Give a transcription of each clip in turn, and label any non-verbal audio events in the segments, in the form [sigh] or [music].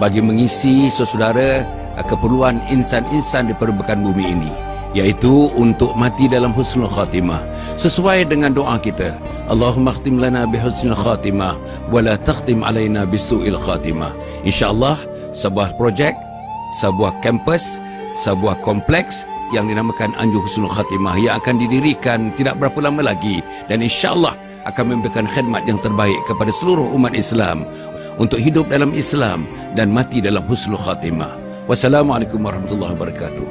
bagi mengisi saudara uh, keperluan insan-insan di permukaan bumi ini yaitu untuk mati dalam husnul khatimah sesuai dengan doa kita Allahumma khtim lana bi husnul khatimah wa la takhtim alaina bi su'il khatimah insyaallah sebuah projek sebuah kampus sebuah kompleks yang dinamakan Anju Husnul Khatimah yang akan didirikan tidak berapa lama lagi dan insyaallah akan memberikan khidmat yang terbaik kepada seluruh umat Islam untuk hidup dalam Islam dan mati dalam husnul khatimah. Wassalamualaikum warahmatullahi wabarakatuh.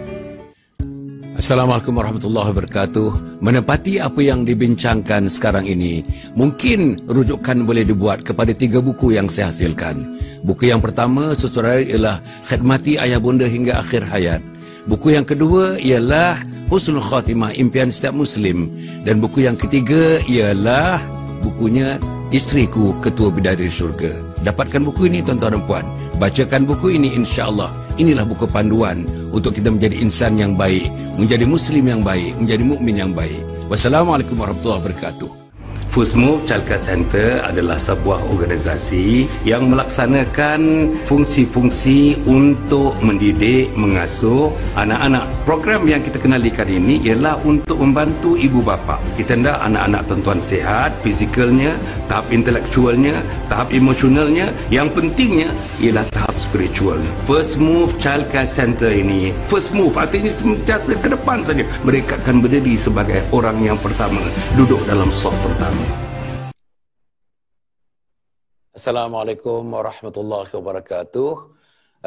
Assalamualaikum warahmatullahi wabarakatuh. Menepati apa yang dibincangkan sekarang ini, mungkin rujukan boleh dibuat kepada tiga buku yang saya hasilkan. Buku yang pertama sesuai ialah Khidmati Ayah Bunda Hingga Akhir Hayat. Buku yang kedua ialah Husnul Khatimah Impian Setiap Muslim. Dan buku yang ketiga ialah bukunya Isteriku Ketua Bidari Syurga. Syurga. Dapatkan buku ini tuan-tuan dan puan. Bacakan buku ini insya-Allah. Inilah buku panduan untuk kita menjadi insan yang baik, menjadi muslim yang baik, menjadi mukmin yang baik. Wassalamualaikum warahmatullahi wabarakatuh. First Move Child Care Center adalah sebuah organisasi yang melaksanakan fungsi-fungsi untuk mendidik, mengasuh anak-anak. Program yang kita kenalikan ini ialah untuk membantu ibu bapa. Kita hendak anak-anak tuan-tuan sihat fizikalnya, tahap intelektualnya, tahap emosionalnya. Yang pentingnya ialah tahap spiritual. First Move Child Care Center ini, First Move artinya sentiasa ke depan saja. Mereka akan berdiri sebagai orang yang pertama duduk dalam sok pertama. السلام عليكم ورحمة الله وبركاته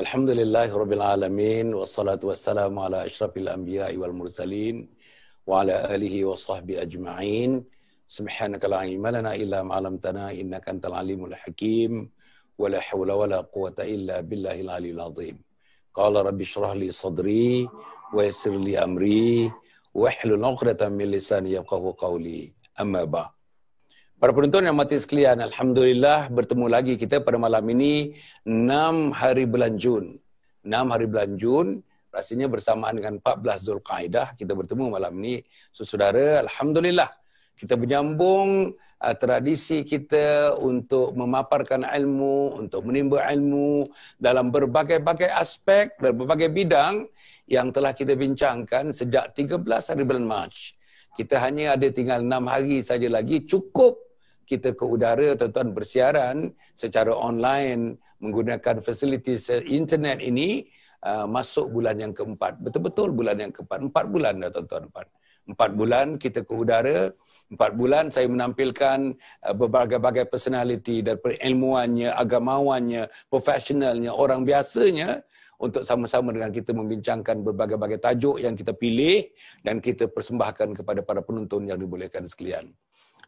الحمد لله رب العالمين والصلاة والسلام على أشرف الأنبياء والمرسلين وعلى آله وصحبه أجمعين سبحانك لا علم لنا إلا ما علمتنا إنك أنت العليم الحكيم ولا حول ولا قوة إلا بالله العلي العظيم قال رب اشرح لي صدري ويسر لي أمري واحلل عقدة من لساني يفقه قولي أما بعد Para penonton yang mati sekalian, Alhamdulillah bertemu lagi kita pada malam ini 6 hari bulan Jun. 6 hari bulan Jun, rasanya bersamaan dengan 14 Zulqaidah kita bertemu malam ini. So, saudara, Alhamdulillah kita menyambung uh, tradisi kita untuk memaparkan ilmu, untuk menimba ilmu dalam berbagai-bagai aspek, dalam berbagai bidang yang telah kita bincangkan sejak 13 hari bulan Mac. Kita hanya ada tinggal 6 hari saja lagi cukup kita ke udara tuan-tuan bersiaran secara online menggunakan fasiliti eh, internet ini uh, masuk bulan yang keempat. Betul-betul bulan yang keempat. Empat bulan dah tuan-tuan. Empat, empat bulan kita ke udara. Empat bulan saya menampilkan uh, berbagai-bagai personaliti daripada ilmuannya, agamawannya, profesionalnya, orang biasanya untuk sama-sama dengan kita membincangkan berbagai-bagai tajuk yang kita pilih dan kita persembahkan kepada para penonton yang dibolehkan sekalian.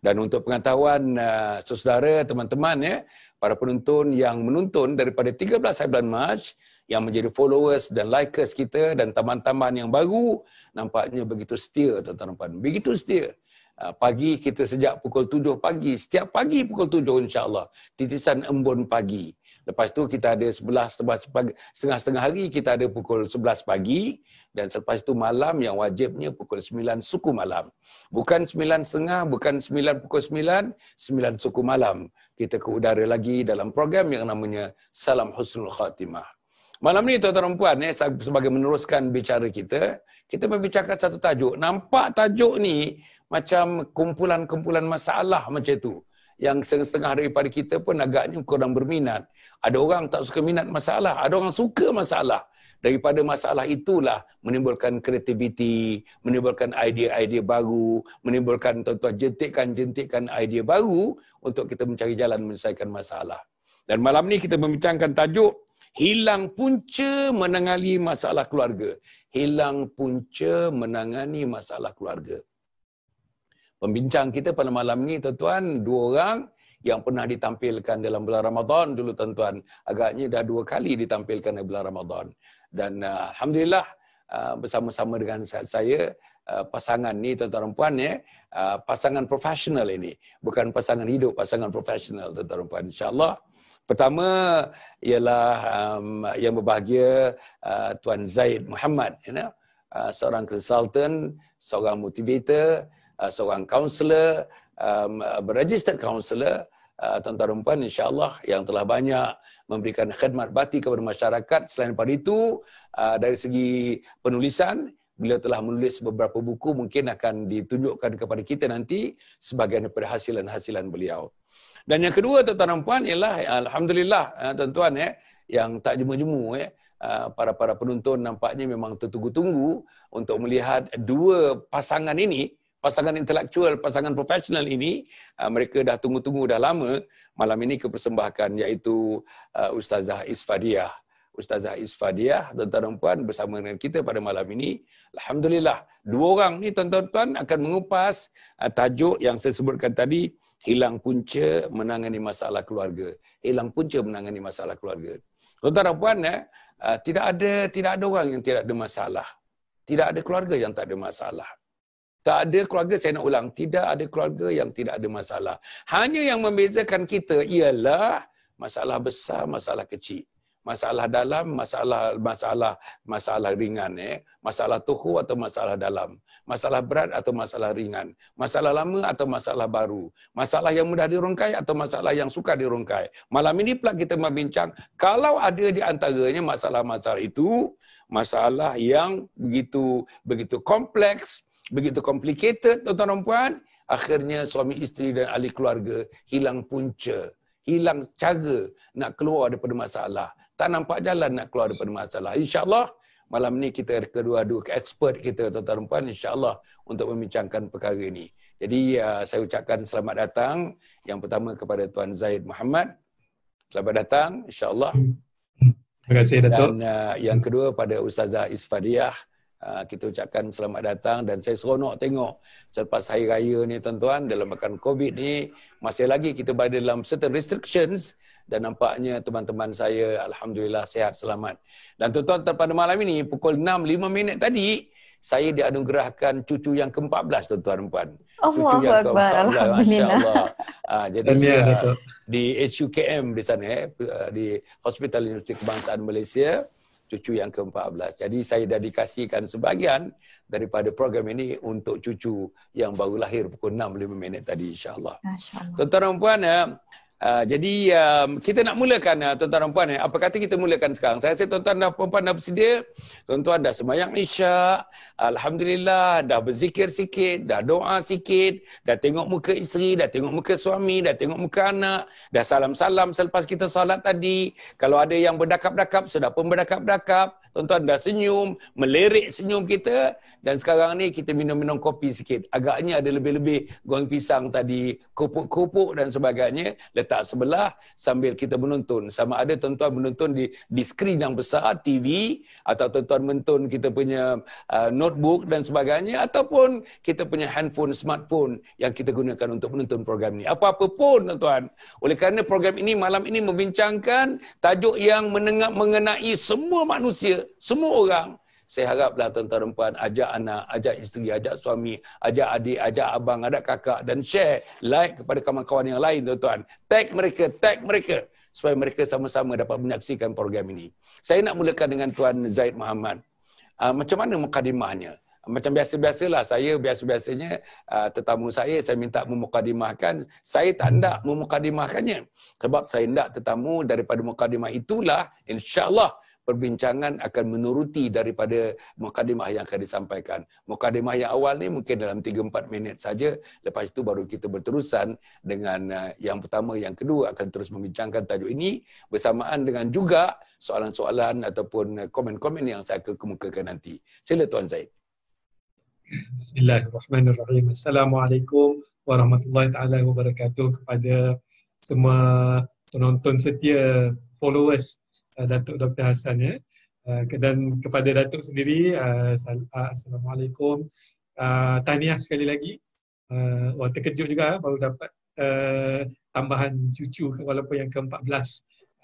Dan untuk pengetahuan uh, saudara, teman-teman, ya, para penonton yang menonton daripada 13 hari bulan Mac, yang menjadi followers dan likers kita dan teman-teman yang baru, nampaknya begitu setia, tuan-tuan. Begitu setia. Uh, pagi kita sejak pukul 7 pagi. Setiap pagi pukul 7 insyaAllah. Titisan embun pagi. Lepas tu kita ada sebelah setengah-setengah hari kita ada pukul 11 pagi dan selepas itu malam yang wajibnya pukul 9 suku malam. Bukan 9 setengah, bukan 9 pukul 9, 9 suku malam. Kita ke udara lagi dalam program yang namanya Salam Husnul Khatimah. Malam ni tuan-tuan dan puan, eh, sebagai meneruskan bicara kita, kita membicarakan satu tajuk. Nampak tajuk ni macam kumpulan-kumpulan masalah macam tu yang setengah daripada kita pun agaknya kurang berminat. Ada orang tak suka minat masalah, ada orang suka masalah. Daripada masalah itulah menimbulkan kreativiti, menimbulkan idea-idea baru, menimbulkan tuan-tuan jentikan-jentikan idea baru untuk kita mencari jalan menyelesaikan masalah. Dan malam ni kita membincangkan tajuk Hilang punca menangani masalah keluarga. Hilang punca menangani masalah keluarga pembincang kita pada malam ini tuan-tuan dua orang yang pernah ditampilkan dalam bulan Ramadan dulu tuan-tuan agaknya dah dua kali ditampilkan dalam bulan Ramadan dan uh, alhamdulillah uh, bersama-sama dengan saya Uh, pasangan ni tuan-tuan dan puan ya uh, pasangan profesional ini bukan pasangan hidup pasangan profesional tuan-tuan dan puan insyaallah pertama ialah um, yang berbahagia uh, tuan Zaid Muhammad you ya. know? uh, seorang consultant seorang motivator Uh, seorang kaunselor, um, berregister kaunselor, uh, uh tuan dan puan insyaAllah yang telah banyak memberikan khidmat bati kepada masyarakat. Selain daripada itu, uh, dari segi penulisan, beliau telah menulis beberapa buku mungkin akan ditunjukkan kepada kita nanti sebagian daripada hasilan-hasilan beliau. Dan yang kedua tuan-tuan dan puan ialah eh, Alhamdulillah eh, tuan-tuan eh, yang tak jemu-jemu ya para-para penonton nampaknya memang tertunggu-tunggu untuk melihat dua pasangan ini pasangan intelektual, pasangan profesional ini, uh, mereka dah tunggu-tunggu dah lama malam ini kepersembahkan iaitu uh, Ustazah Isfadiyah. Ustazah Isfadiyah, tuan-tuan dan puan bersama dengan kita pada malam ini. Alhamdulillah, dua orang ni tuan-tuan puan akan mengupas uh, tajuk yang saya sebutkan tadi, hilang punca menangani masalah keluarga. Hilang punca menangani masalah keluarga. Tuan-tuan dan puan, eh, tidak ada tidak ada orang yang tidak ada masalah. Tidak ada keluarga yang tak ada masalah. Tak ada keluarga, saya nak ulang, tidak ada keluarga yang tidak ada masalah. Hanya yang membezakan kita ialah masalah besar, masalah kecil. Masalah dalam, masalah masalah masalah ringan. Eh? Masalah tuhu atau masalah dalam. Masalah berat atau masalah ringan. Masalah lama atau masalah baru. Masalah yang mudah dirungkai atau masalah yang suka dirungkai. Malam ini pula kita membincang, kalau ada di antaranya masalah-masalah itu, masalah yang begitu begitu kompleks, begitu complicated tuan-tuan dan puan akhirnya suami isteri dan ahli keluarga hilang punca hilang cara nak keluar daripada masalah tak nampak jalan nak keluar daripada masalah insyaallah malam ni kita kedua-dua expert kita tuan-tuan dan puan insyaallah untuk membincangkan perkara ini jadi ya, saya ucapkan selamat datang yang pertama kepada tuan Zaid Muhammad selamat datang insyaallah hmm. terima kasih datuk dan uh, yang kedua pada ustazah Isfadiah Ah, kita ucapkan selamat datang dan saya seronok tengok selepas hari raya ni tuan-tuan dalam makan covid ni masih lagi kita berada dalam certain restrictions dan nampaknya teman-teman saya alhamdulillah sehat selamat. Dan tuan-tuan pada malam ini pukul 6 5 minit tadi saya dianugerahkan cucu yang ke-14 tuan-tuan puan. Allahu oh, Allah alhamdulillah. Ha, jadi ya, ah, di HUKM di sana eh, di Hospital Universiti Kebangsaan Malaysia cucu yang ke-14. Jadi saya dedikasikan sebahagian daripada program ini untuk cucu yang baru lahir pukul 6 5 minit tadi insya-Allah. Insya-Allah. Tuan-tuan puan ya, Ah, jadi um, kita nak mulakan uh, tuan-tuan dan puan. Eh. Apa kata kita mulakan sekarang? Saya rasa tuan-tuan dan puan-puan dah bersedia. Tuan-tuan dah semayang isyak. Alhamdulillah dah berzikir sikit. Dah doa sikit. Dah tengok muka isteri. Dah tengok muka suami. Dah tengok muka anak. Dah salam-salam selepas kita salat tadi. Kalau ada yang berdakap-dakap, sudah pun berdakap-dakap. Tuan-tuan dah senyum, melirik senyum kita dan sekarang ni kita minum-minum kopi sikit. Agaknya ada lebih-lebih goreng pisang tadi, kopok-kopok dan sebagainya. Letak letak sebelah sambil kita menonton. Sama ada tuan-tuan menonton di, di skrin yang besar, TV, atau tuan-tuan menonton kita punya uh, notebook dan sebagainya, ataupun kita punya handphone, smartphone yang kita gunakan untuk menonton program ini. Apa-apa pun tuan-tuan. Oleh kerana program ini malam ini membincangkan tajuk yang mengenai semua manusia, semua orang, saya haraplah tuan-tuan dan puan ajak anak, ajak isteri, ajak suami, ajak adik, ajak abang, ajak kakak dan share, like kepada kawan-kawan yang lain tuan-tuan. Tag mereka, tag mereka supaya mereka sama-sama dapat menyaksikan program ini. Saya nak mulakan dengan Tuan Zaid Muhammad. Ah, macam mana mukadimahnya? Macam biasa-biasalah saya biasa-biasanya ah, tetamu saya saya minta memukadimahkan saya tak nak memukadimahkannya sebab saya nak tetamu daripada mukadimah itulah insyaallah perbincangan akan menuruti daripada mukadimah yang akan disampaikan. Mukadimah yang awal ni mungkin dalam 3-4 minit saja. Lepas itu baru kita berterusan dengan uh, yang pertama, yang kedua akan terus membincangkan tajuk ini bersamaan dengan juga soalan-soalan ataupun uh, komen-komen yang saya akan kemukakan nanti. Sila Tuan Zaid. Bismillahirrahmanirrahim. Assalamualaikum warahmatullahi taala wabarakatuh kepada semua penonton setia followers Eh, Datuk Dr. Hassan ya. Eh, dan kepada Datuk sendiri, eh, Assalamualaikum. Uh, tahniah sekali lagi. wah, oh, terkejut juga baru dapat tambahan cucu walaupun yang ke-14.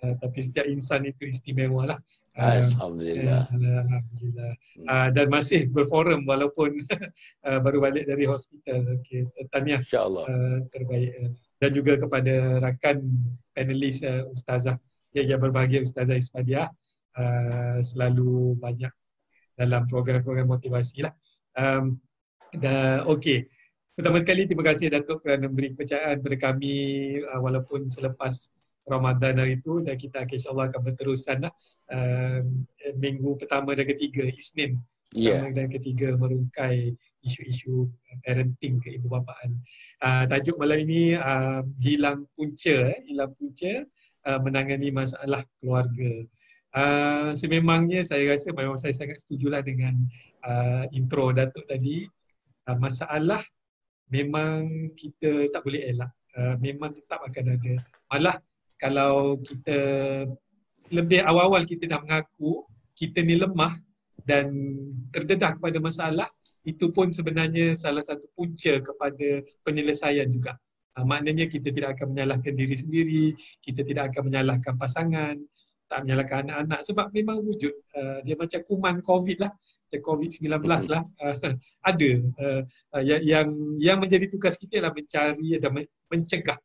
Uh, tapi setiap insan itu istimewa lah. Alhamdulillah. Alhamdulillah. Hmm. dan masih berforum walaupun [laughs] baru balik dari hospital. Okay. Tahniah terbaik. dan juga kepada rakan panelis uh, Ustazah. Ya, ya berbahagia Ustazah Ismadiyah. Eh, uh, selalu banyak dalam program-program motivasi lah. Um, dah, okay. Pertama sekali, terima kasih Datuk kerana memberi kepercayaan kepada kami uh, walaupun selepas Ramadan hari itu dan kita insyaAllah akan berterusan lah. Uh, minggu pertama dan ketiga, Isnin. Yeah. Pertama ya. dan ketiga merungkai isu-isu parenting ke ibu bapaan. Uh, tajuk malam ini uh, hilang punca, eh, hilang punca. Uh, menangani masalah keluarga. Uh, sememangnya saya rasa memang saya sangat setujulah dengan uh, intro Datuk tadi. Uh, masalah memang kita tak boleh elak. Uh, memang tetap akan ada. Malah kalau kita lebih awal-awal kita dah mengaku kita ni lemah dan terdedah kepada masalah itu pun sebenarnya salah satu punca kepada penyelesaian juga. Ah, maknanya kita tidak akan menyalahkan diri sendiri, kita tidak akan menyalahkan pasangan, tak menyalahkan anak-anak sebab memang wujud uh, dia macam kuman COVID lah, macam COVID-19 lah uh, [laughs] ada uh, yang, yang yang menjadi tugas kita adalah mencari atau mencegah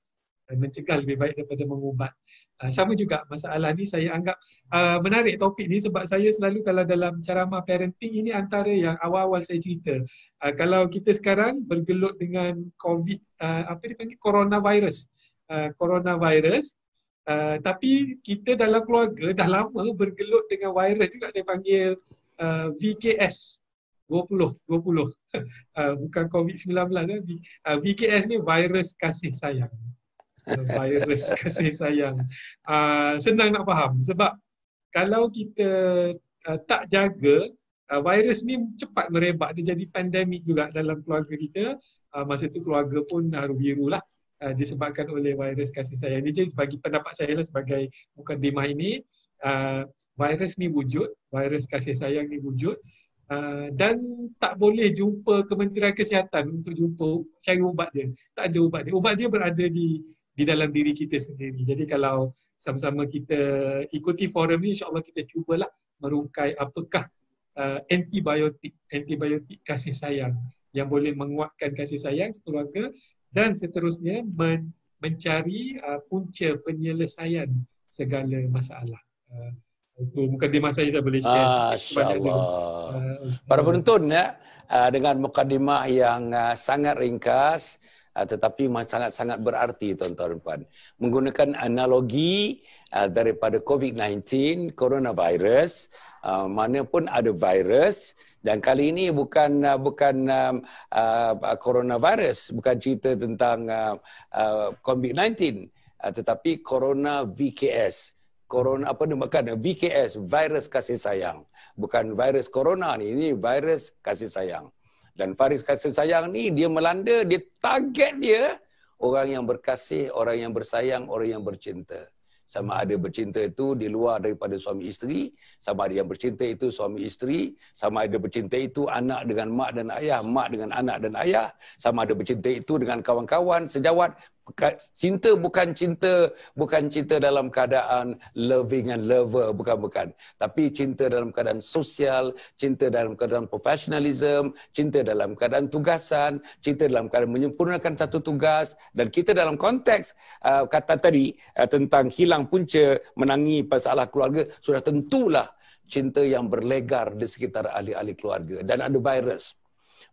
mencegah lebih baik daripada mengubat. Ah, sama juga masalah ni saya anggap uh, menarik topik ni sebab saya selalu kalau dalam ceramah parenting ini antara yang awal-awal saya cerita uh, kalau kita sekarang bergelut dengan covid uh, apa dipanggil coronavirus uh, coronavirus uh, tapi kita dalam keluarga dah lama bergelut dengan virus juga saya panggil uh, VKS 20 20 uh, bukan covid 19 kan uh, VKS ni virus kasih sayang virus [laughs] kasih sayang. Uh, senang nak faham sebab kalau kita uh, tak jaga uh, virus ni cepat merebak dia jadi pandemik juga dalam keluarga kita. Uh, masa tu keluarga pun haru biru lah uh, disebabkan oleh virus kasih sayang. Ini jadi bagi pendapat saya lah sebagai mukadimah ini uh, virus ni wujud, virus kasih sayang ni wujud. Uh, dan tak boleh jumpa Kementerian Kesihatan untuk jumpa cari ubat dia. Tak ada ubat dia. Ubat dia berada di di dalam diri kita sendiri. Jadi kalau sama-sama kita ikuti forum ni insyaAllah kita cubalah merungkai apakah uh, antibiotik, antibiotik kasih sayang yang boleh menguatkan kasih sayang keluarga dan seterusnya men- mencari uh, punca penyelesaian segala masalah. Uh, itu muka mukadimah saya saya boleh share. Ah, InsyaAllah. Uh, Para penonton ya, uh, dengan mukadimah yang uh, sangat ringkas, Ah, tetapi sangat-sangat berarti tuan-tuan dan puan. Menggunakan analogi ah, daripada COVID-19, coronavirus, ah, mana pun ada virus dan kali ini bukan bukan coronavirus, bukan cerita tentang COVID-19 tetapi corona VKS. Corona apa nama makan VKS virus kasih sayang bukan virus corona ni ini virus kasih sayang dan Faris kasih sayang ni dia melanda, dia target dia orang yang berkasih, orang yang bersayang, orang yang bercinta. Sama ada bercinta itu di luar daripada suami isteri, sama ada yang bercinta itu suami isteri, sama ada bercinta itu anak dengan mak dan ayah, mak dengan anak dan ayah, sama ada bercinta itu dengan kawan-kawan, sejawat, cinta bukan cinta bukan cinta dalam keadaan loving and lover bukan bukan tapi cinta dalam keadaan sosial cinta dalam keadaan professionalism cinta dalam keadaan tugasan cinta dalam keadaan menyempurnakan satu tugas dan kita dalam konteks uh, kata tadi uh, tentang hilang punca menangi masalah keluarga sudah tentulah cinta yang berlegar di sekitar ahli-ahli keluarga dan ada virus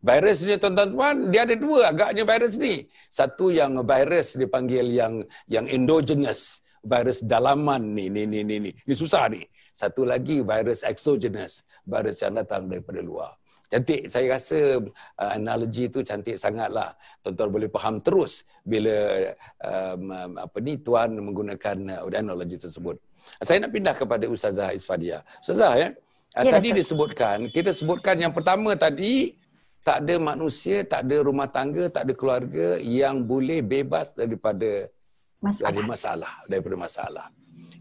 Virus ni tuan-tuan, dia ada dua agaknya virus ni. Satu yang virus dipanggil yang yang endogenous, virus dalaman ni, ni, ni, ni, ni. susah ni. Satu lagi virus exogenous, virus yang datang daripada luar. Cantik, saya rasa uh, analogi tu cantik sangatlah. Tuan-tuan boleh faham terus bila um, um apa ni tuan menggunakan uh, analogi tersebut. Saya nak pindah kepada Ustazah Isfadia. Ustazah ya, uh, ya tadi betul. disebutkan, kita sebutkan yang pertama tadi tak ada manusia, tak ada rumah tangga, tak ada keluarga yang boleh bebas daripada masalah. Dari masalah, daripada masalah.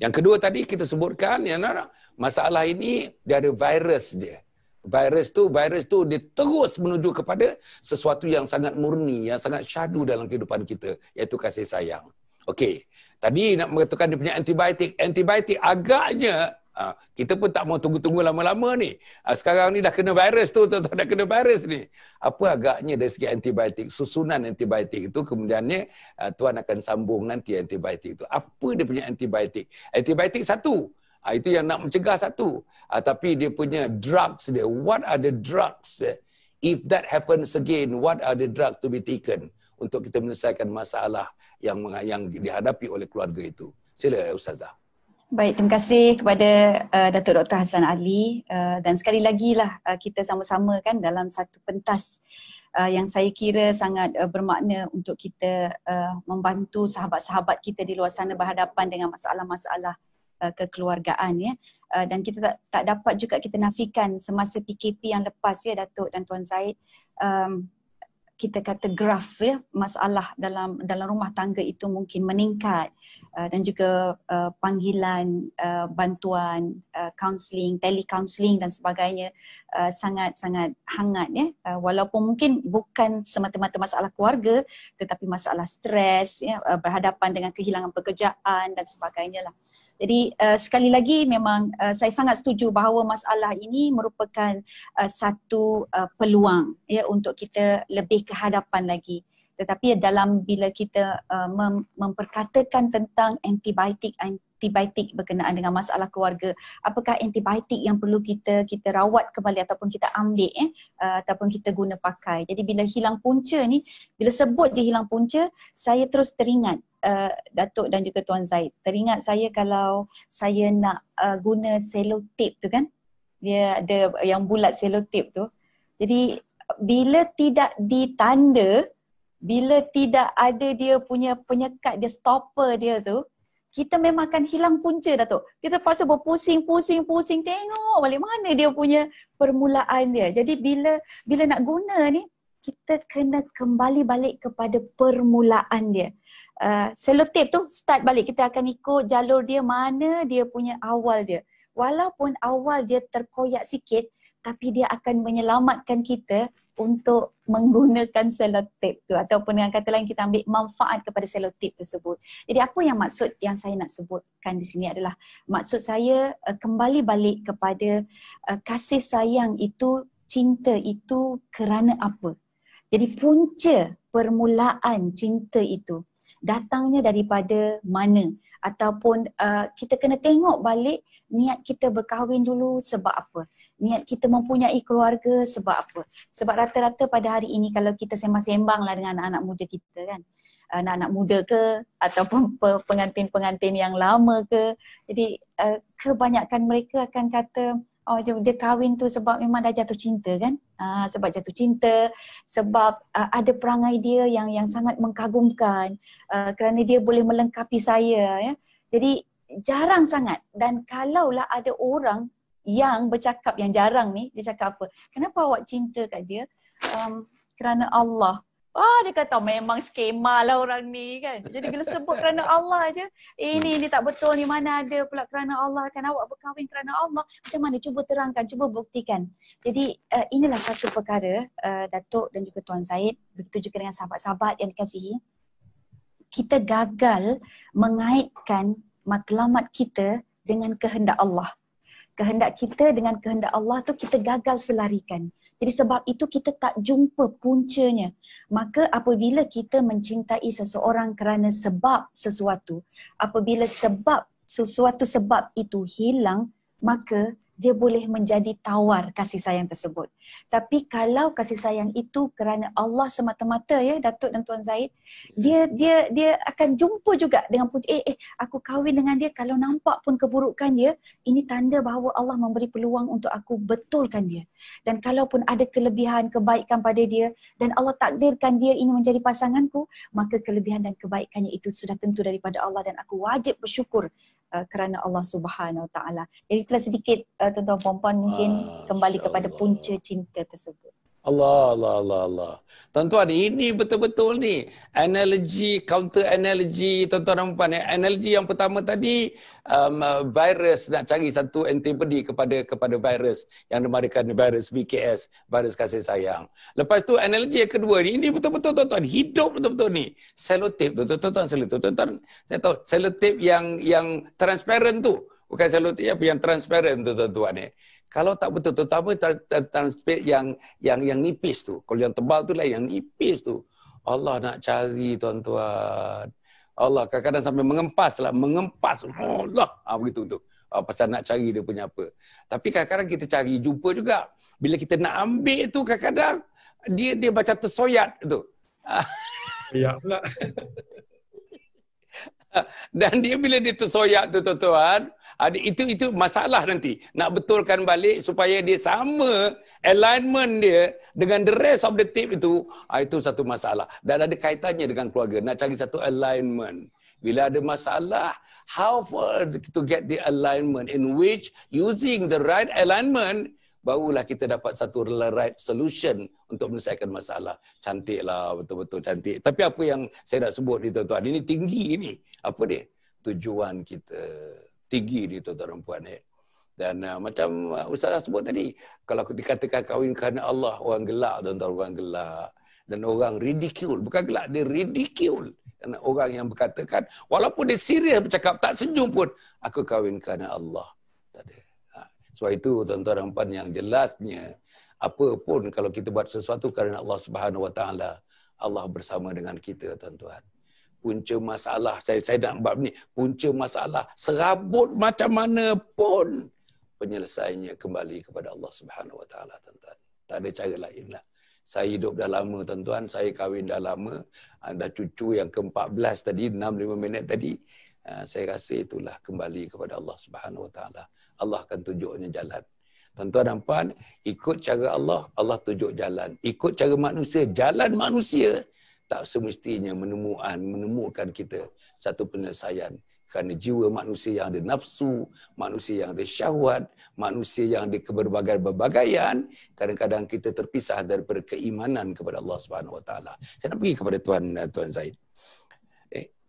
Yang kedua tadi kita sebutkan yang mana masalah ini dia ada virus dia. Virus tu virus tu dia terus menuju kepada sesuatu yang sangat murni, yang sangat syadu dalam kehidupan kita iaitu kasih sayang. Okey. Tadi nak mengatakan dia punya antibiotik. Antibiotik agaknya Ha, kita pun tak mau tunggu-tunggu lama-lama ni. Ha, sekarang ni dah kena virus tu, tu tuan dah kena virus ni. Apa agaknya dari segi antibiotik, susunan antibiotik itu kemudiannya ha, tuan akan sambung nanti antibiotik itu. Apa dia punya antibiotik? Antibiotik satu. Ha, itu yang nak mencegah satu. Ha, tapi dia punya drugs dia. What are the drugs? If that happens again, what are the drugs to be taken? Untuk kita menyelesaikan masalah yang yang dihadapi oleh keluarga itu. Sila Ustazah. Baik, terima kasih kepada uh, Datuk Dr. Hassan Ali uh, dan sekali lagi lah uh, kita sama-sama kan dalam satu pentas uh, yang saya kira sangat uh, bermakna untuk kita uh, membantu sahabat-sahabat kita di luar sana berhadapan dengan masalah-masalah uh, kekeluargaan ya. Uh, dan kita tak, tak dapat juga kita nafikan semasa PKP yang lepas ya Datuk dan Tuan Zaid um, kita kata graf ya masalah dalam dalam rumah tangga itu mungkin meningkat uh, dan juga uh, panggilan uh, bantuan counselling, tele counselling dan sebagainya sangat sangat hangat ya walaupun mungkin bukan semata-mata masalah keluarga tetapi masalah stres ya berhadapan dengan kehilangan pekerjaan dan sebagainya lah jadi uh, sekali lagi memang uh, saya sangat setuju bahawa masalah ini merupakan uh, satu uh, peluang ya untuk kita lebih ke hadapan lagi. Tetapi dalam bila kita uh, mem- memperkatakan tentang antibiotik antibiotik berkenaan dengan masalah keluarga apakah antibiotik yang perlu kita kita rawat kembali ataupun kita ambil eh uh, ataupun kita guna pakai jadi bila hilang punca ni bila sebut je hilang punca saya terus teringat Uh, Datuk dan juga Tuan Zaid Teringat saya kalau Saya nak uh, guna selotip tu kan Dia ada yang bulat selotip tu Jadi Bila tidak ditanda Bila tidak ada dia punya penyekat Dia stopper dia tu kita memang akan hilang punca dah Kita terpaksa berpusing, pusing, pusing tengok balik mana dia punya permulaan dia. Jadi bila bila nak guna ni, kita kena kembali balik kepada permulaan dia. Uh, selotip tu start balik. Kita akan ikut jalur dia mana dia punya awal dia. Walaupun awal dia terkoyak sikit, tapi dia akan menyelamatkan kita untuk menggunakan selotip tu ataupun dengan kata lain kita ambil manfaat kepada selotip tersebut. Jadi apa yang maksud yang saya nak sebutkan di sini adalah maksud saya uh, kembali balik kepada uh, kasih sayang itu, cinta itu kerana apa? Jadi punca permulaan cinta itu datangnya daripada mana ataupun uh, kita kena tengok balik niat kita berkahwin dulu sebab apa niat kita mempunyai keluarga sebab apa sebab rata-rata pada hari ini kalau kita sembang lah dengan anak-anak muda kita kan uh, anak-anak muda ke ataupun pengantin-pengantin yang lama ke jadi uh, kebanyakan mereka akan kata oh dia, dia kahwin tu sebab memang dah jatuh cinta kan uh, sebab jatuh cinta sebab uh, ada perangai dia yang yang sangat mengkagumkan uh, kerana dia boleh melengkapi saya ya jadi jarang sangat dan kalaulah ada orang yang bercakap yang jarang ni dia cakap apa kenapa awak cinta kat dia um, kerana Allah Ah, dia kata memang skema lah orang ni kan. Jadi bila sebut kerana Allah je, ini eh, ni tak betul ni mana ada pula kerana Allah kan awak berkahwin kerana Allah. Macam mana cuba terangkan, cuba buktikan. Jadi uh, inilah satu perkara uh, Datuk dan juga Tuan Zaid, begitu juga dengan sahabat-sahabat yang dikasihi. Kita gagal mengaitkan matlamat kita dengan kehendak Allah. Kehendak kita dengan kehendak Allah tu kita gagal selarikan. Jadi sebab itu kita tak jumpa puncanya. Maka apabila kita mencintai seseorang kerana sebab sesuatu, apabila sebab sesuatu sebab itu hilang, maka dia boleh menjadi tawar kasih sayang tersebut. Tapi kalau kasih sayang itu kerana Allah semata-mata ya Datuk dan Tuan Zaid, dia dia dia akan jumpa juga dengan puji eh eh aku kahwin dengan dia kalau nampak pun keburukan dia, ya, ini tanda bahawa Allah memberi peluang untuk aku betulkan dia. Dan kalaupun ada kelebihan kebaikan pada dia dan Allah takdirkan dia ini menjadi pasanganku, maka kelebihan dan kebaikannya itu sudah tentu daripada Allah dan aku wajib bersyukur Uh, kerana Allah Subhanahu Wa Taala. Jadi itulah sedikit uh, tuan-tuan puan-puan mungkin ah, kembali kepada punca cinta tersebut. Allah, Allah, Allah, Allah. Tuan-tuan, ini betul-betul ni. Analogi, counter-analogi, tuan-tuan dan puan. Eh, analogi yang pertama tadi, um, uh, virus nak cari satu antibody kepada kepada virus yang dimarikan virus BKS, virus kasih sayang. Lepas tu, analogi yang kedua ni. Ini betul-betul, tuan-tuan. Hidup betul-betul ni. Selotip, tuan-tuan, selotip. Tuan-tuan, saya tahu, selotip yang, yang transparent tu. Bukan selotip yang transparent tu, tuan-tuan ni. Eh. Kalau tak betul, tu, tapi transkrip yang yang yang nipis tu. Kalau yang tebal tu lah, yang nipis tu. Allah nak cari tuan-tuan. Allah kadang-kadang sampai mengempas lah. Mengempas. Allah. Ha, ah, begitu tu. Ha, pasal nak cari dia punya apa. Tapi kadang-kadang kita cari, jumpa juga. Bila kita nak ambil tu kadang-kadang, dia dia baca tersoyat tu. Ya pula. [laughs] [laughs] Dan dia bila dia tersoyak tu tuan-tuan, itu itu masalah nanti. Nak betulkan balik supaya dia sama alignment dia dengan the rest of the tip itu, ah, itu satu masalah. Dan ada kaitannya dengan keluarga. Nak cari satu alignment. Bila ada masalah, how far to get the alignment in which using the right alignment, barulah kita dapat satu right solution untuk menyelesaikan masalah. Cantiklah, betul-betul cantik. Tapi apa yang saya nak sebut ni tuan-tuan, ini tinggi ini. Apa dia? Tujuan kita tinggi ni tuan-tuan dan puan. Eh. Dan uh, macam uh, Ustaz sebut tadi, kalau dikatakan kahwin kerana Allah, orang gelak tuan-tuan, orang gelak. Dan orang ridicule. Bukan gelak, dia ridicule. Orang yang berkatakan, walaupun dia serius bercakap, tak senyum pun. Aku kahwin kerana Allah. Sebab itu tuan-tuan dan puan yang jelasnya apa pun kalau kita buat sesuatu kerana Allah Subhanahu Wa Taala, Allah bersama dengan kita tuan-tuan. Punca masalah saya saya nak bab ni, punca masalah serabut macam mana pun penyelesaiannya kembali kepada Allah Subhanahu Wa Taala tuan-tuan. Tak ada cara lain lah. Saya hidup dah lama tuan-tuan, saya kahwin dah lama, ada ah, cucu yang ke-14 tadi, 6-5 minit tadi, Ah, saya rasa itulah kembali kepada Allah Subhanahu Wa Taala. Allah akan tunjuknya jalan. Tuan-tuan dan puan, ikut cara Allah, Allah tunjuk jalan. Ikut cara manusia, jalan manusia tak semestinya menemuan, menemukan kita satu penyelesaian. Kerana jiwa manusia yang ada nafsu, manusia yang ada syahwat, manusia yang ada keberbagai berbagaian kadang-kadang kita terpisah daripada keimanan kepada Allah Subhanahu SWT. Saya nak pergi kepada Tuan eh, Tuan Zaid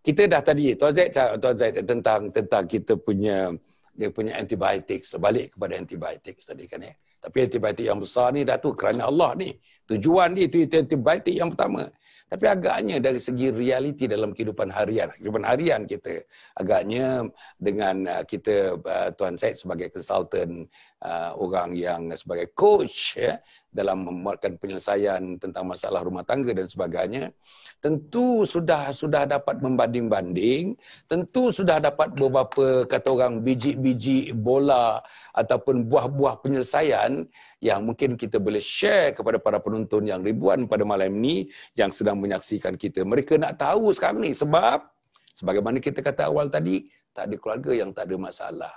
kita dah tadi Tuan Zaid cakap Tuan Zaid tentang tentang kita punya dia punya antibiotik balik kepada antibiotik tadi kan ya. Tapi antibiotik yang besar ni dah tu kerana Allah ni. Tujuan dia itu, itu antibiotik yang pertama. Tapi agaknya dari segi realiti dalam kehidupan harian, kehidupan harian kita agaknya dengan uh, kita uh, Tuan Said sebagai konsultan uh, orang yang sebagai coach ya, dalam membuatkan penyelesaian tentang masalah rumah tangga dan sebagainya tentu sudah sudah dapat membanding-banding tentu sudah dapat beberapa kata orang biji-biji bola ataupun buah-buah penyelesaian yang mungkin kita boleh share kepada para penonton yang ribuan pada malam ini yang sedang menyaksikan kita mereka nak tahu sekarang ni sebab sebagaimana kita kata awal tadi tak ada keluarga yang tak ada masalah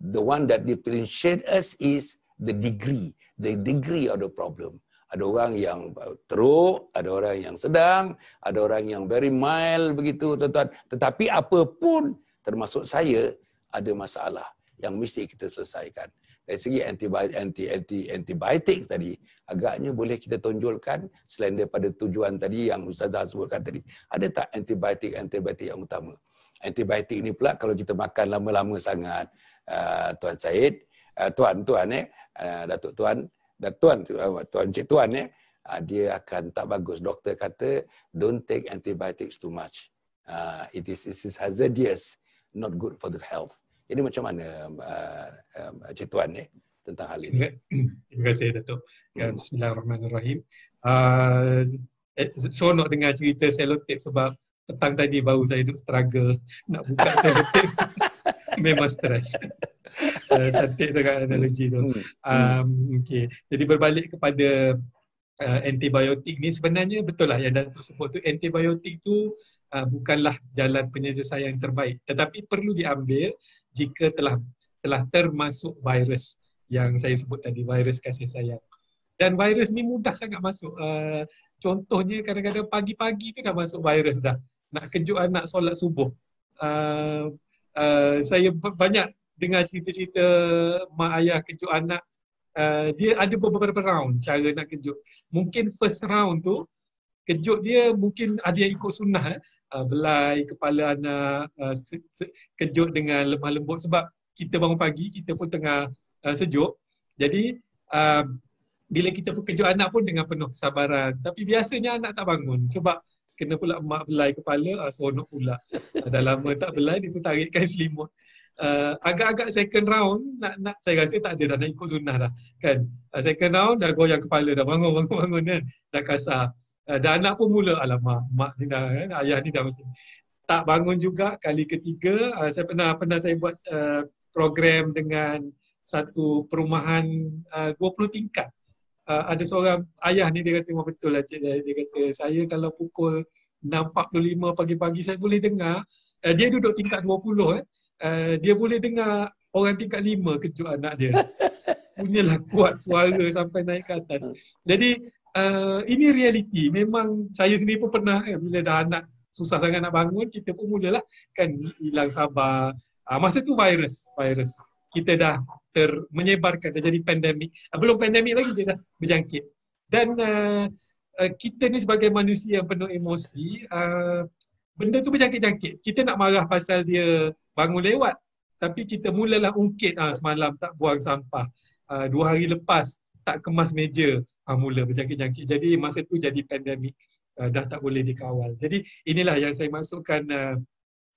the one that differentiate us is the degree, the degree of the problem. Ada orang yang teruk, ada orang yang sedang, ada orang yang very mild begitu tuan-tuan. Tetapi apapun termasuk saya ada masalah yang mesti kita selesaikan. Dari segi anti anti anti antibiotic tadi agaknya boleh kita tonjolkan selain daripada tujuan tadi yang ustazah sebutkan tadi. Ada tak antibiotic antibiotic yang utama? Antibiotik ini pula kalau kita makan lama-lama sangat uh, Tuan Syed, tuan-tuan ah, eh, ah, datuk tuan, datuan tuan ah, cik tuan eh, dia akan tak bagus. Doktor kata don't take antibiotics too much. Uh, it is it is hazardous, not good for the health. Ini macam mana uh, uh, cik tuan eh, tentang hal ini? Terima kasih datuk. Ya, hmm. Bismillahirrahmanirrahim. Uh, eh, nak dengar cerita selotip sebab petang tadi baru saya duduk struggle nak buka selotip. [laughs] Memang stress uh, cantik sangat analogi tu. Hmm, hmm. Um, okay. Jadi berbalik kepada uh, antibiotik ni sebenarnya betul lah yang Dato' sebut tu antibiotik tu uh, bukanlah jalan penyelesaian terbaik tetapi perlu diambil jika telah telah termasuk virus yang saya sebut tadi virus kasih sayang. Dan virus ni mudah sangat masuk. Uh, contohnya kadang-kadang pagi-pagi tu dah masuk virus dah. Nak kejut anak solat subuh. Uh, uh, saya banyak dengan cerita-cerita mak ayah kejut anak uh, dia ada beberapa round cara nak kejut mungkin first round tu kejut dia mungkin ada yang ikut sunnah uh, belai kepala anak uh, kejut dengan lemah lembut sebab kita bangun pagi kita pun tengah uh, sejuk jadi uh, bila kita pun kejut anak pun dengan penuh kesabaran tapi biasanya anak tak bangun sebab kena pula mak belai kepala uh, seronok pula uh, dah lama tak belai dia pun tarikkan selimut uh, agak-agak second round nak nak saya rasa tak ada dah nak ikut sunnah dah kan uh, second round dah goyang kepala dah bangun [laughs] bangun bangun kan dah kasar uh, eh, dan anak pun mula alamak mak ni dah kan ayah ni dah macam tak bangun juga kali ketiga uh, saya pernah pernah saya buat uh, program dengan satu perumahan uh, 20 tingkat uh, ada seorang ayah ni dia kata memang betul lah cik dia kata saya kalau pukul 6.45 pagi-pagi saya boleh dengar uh, dia duduk tingkat 20 eh Eh, dia boleh dengar orang tingkat lima kejut anak dia. [laughs] Punyalah kuat suara sampai naik ke atas. Jadi uh, ini realiti. Memang saya sendiri pun pernah kan, bila dah anak susah sangat nak bangun, kita pun mulalah kan hilang sabar. Uh, masa tu virus, virus. Kita dah ter menyebarkan, dah jadi pandemik. Uh, belum pandemik lagi, dia dah berjangkit. Dan uh, uh, kita ni sebagai manusia yang penuh emosi, uh, benda tu berjangkit-jangkit. Kita nak marah pasal dia bangun lewat. Tapi kita mulalah ungkit ha, semalam tak buang sampah. Ha, dua hari lepas tak kemas meja. Ha, mula berjangkit-jangkit. Jadi masa tu jadi pandemik. Ha, dah tak boleh dikawal. Jadi inilah yang saya masukkan ha,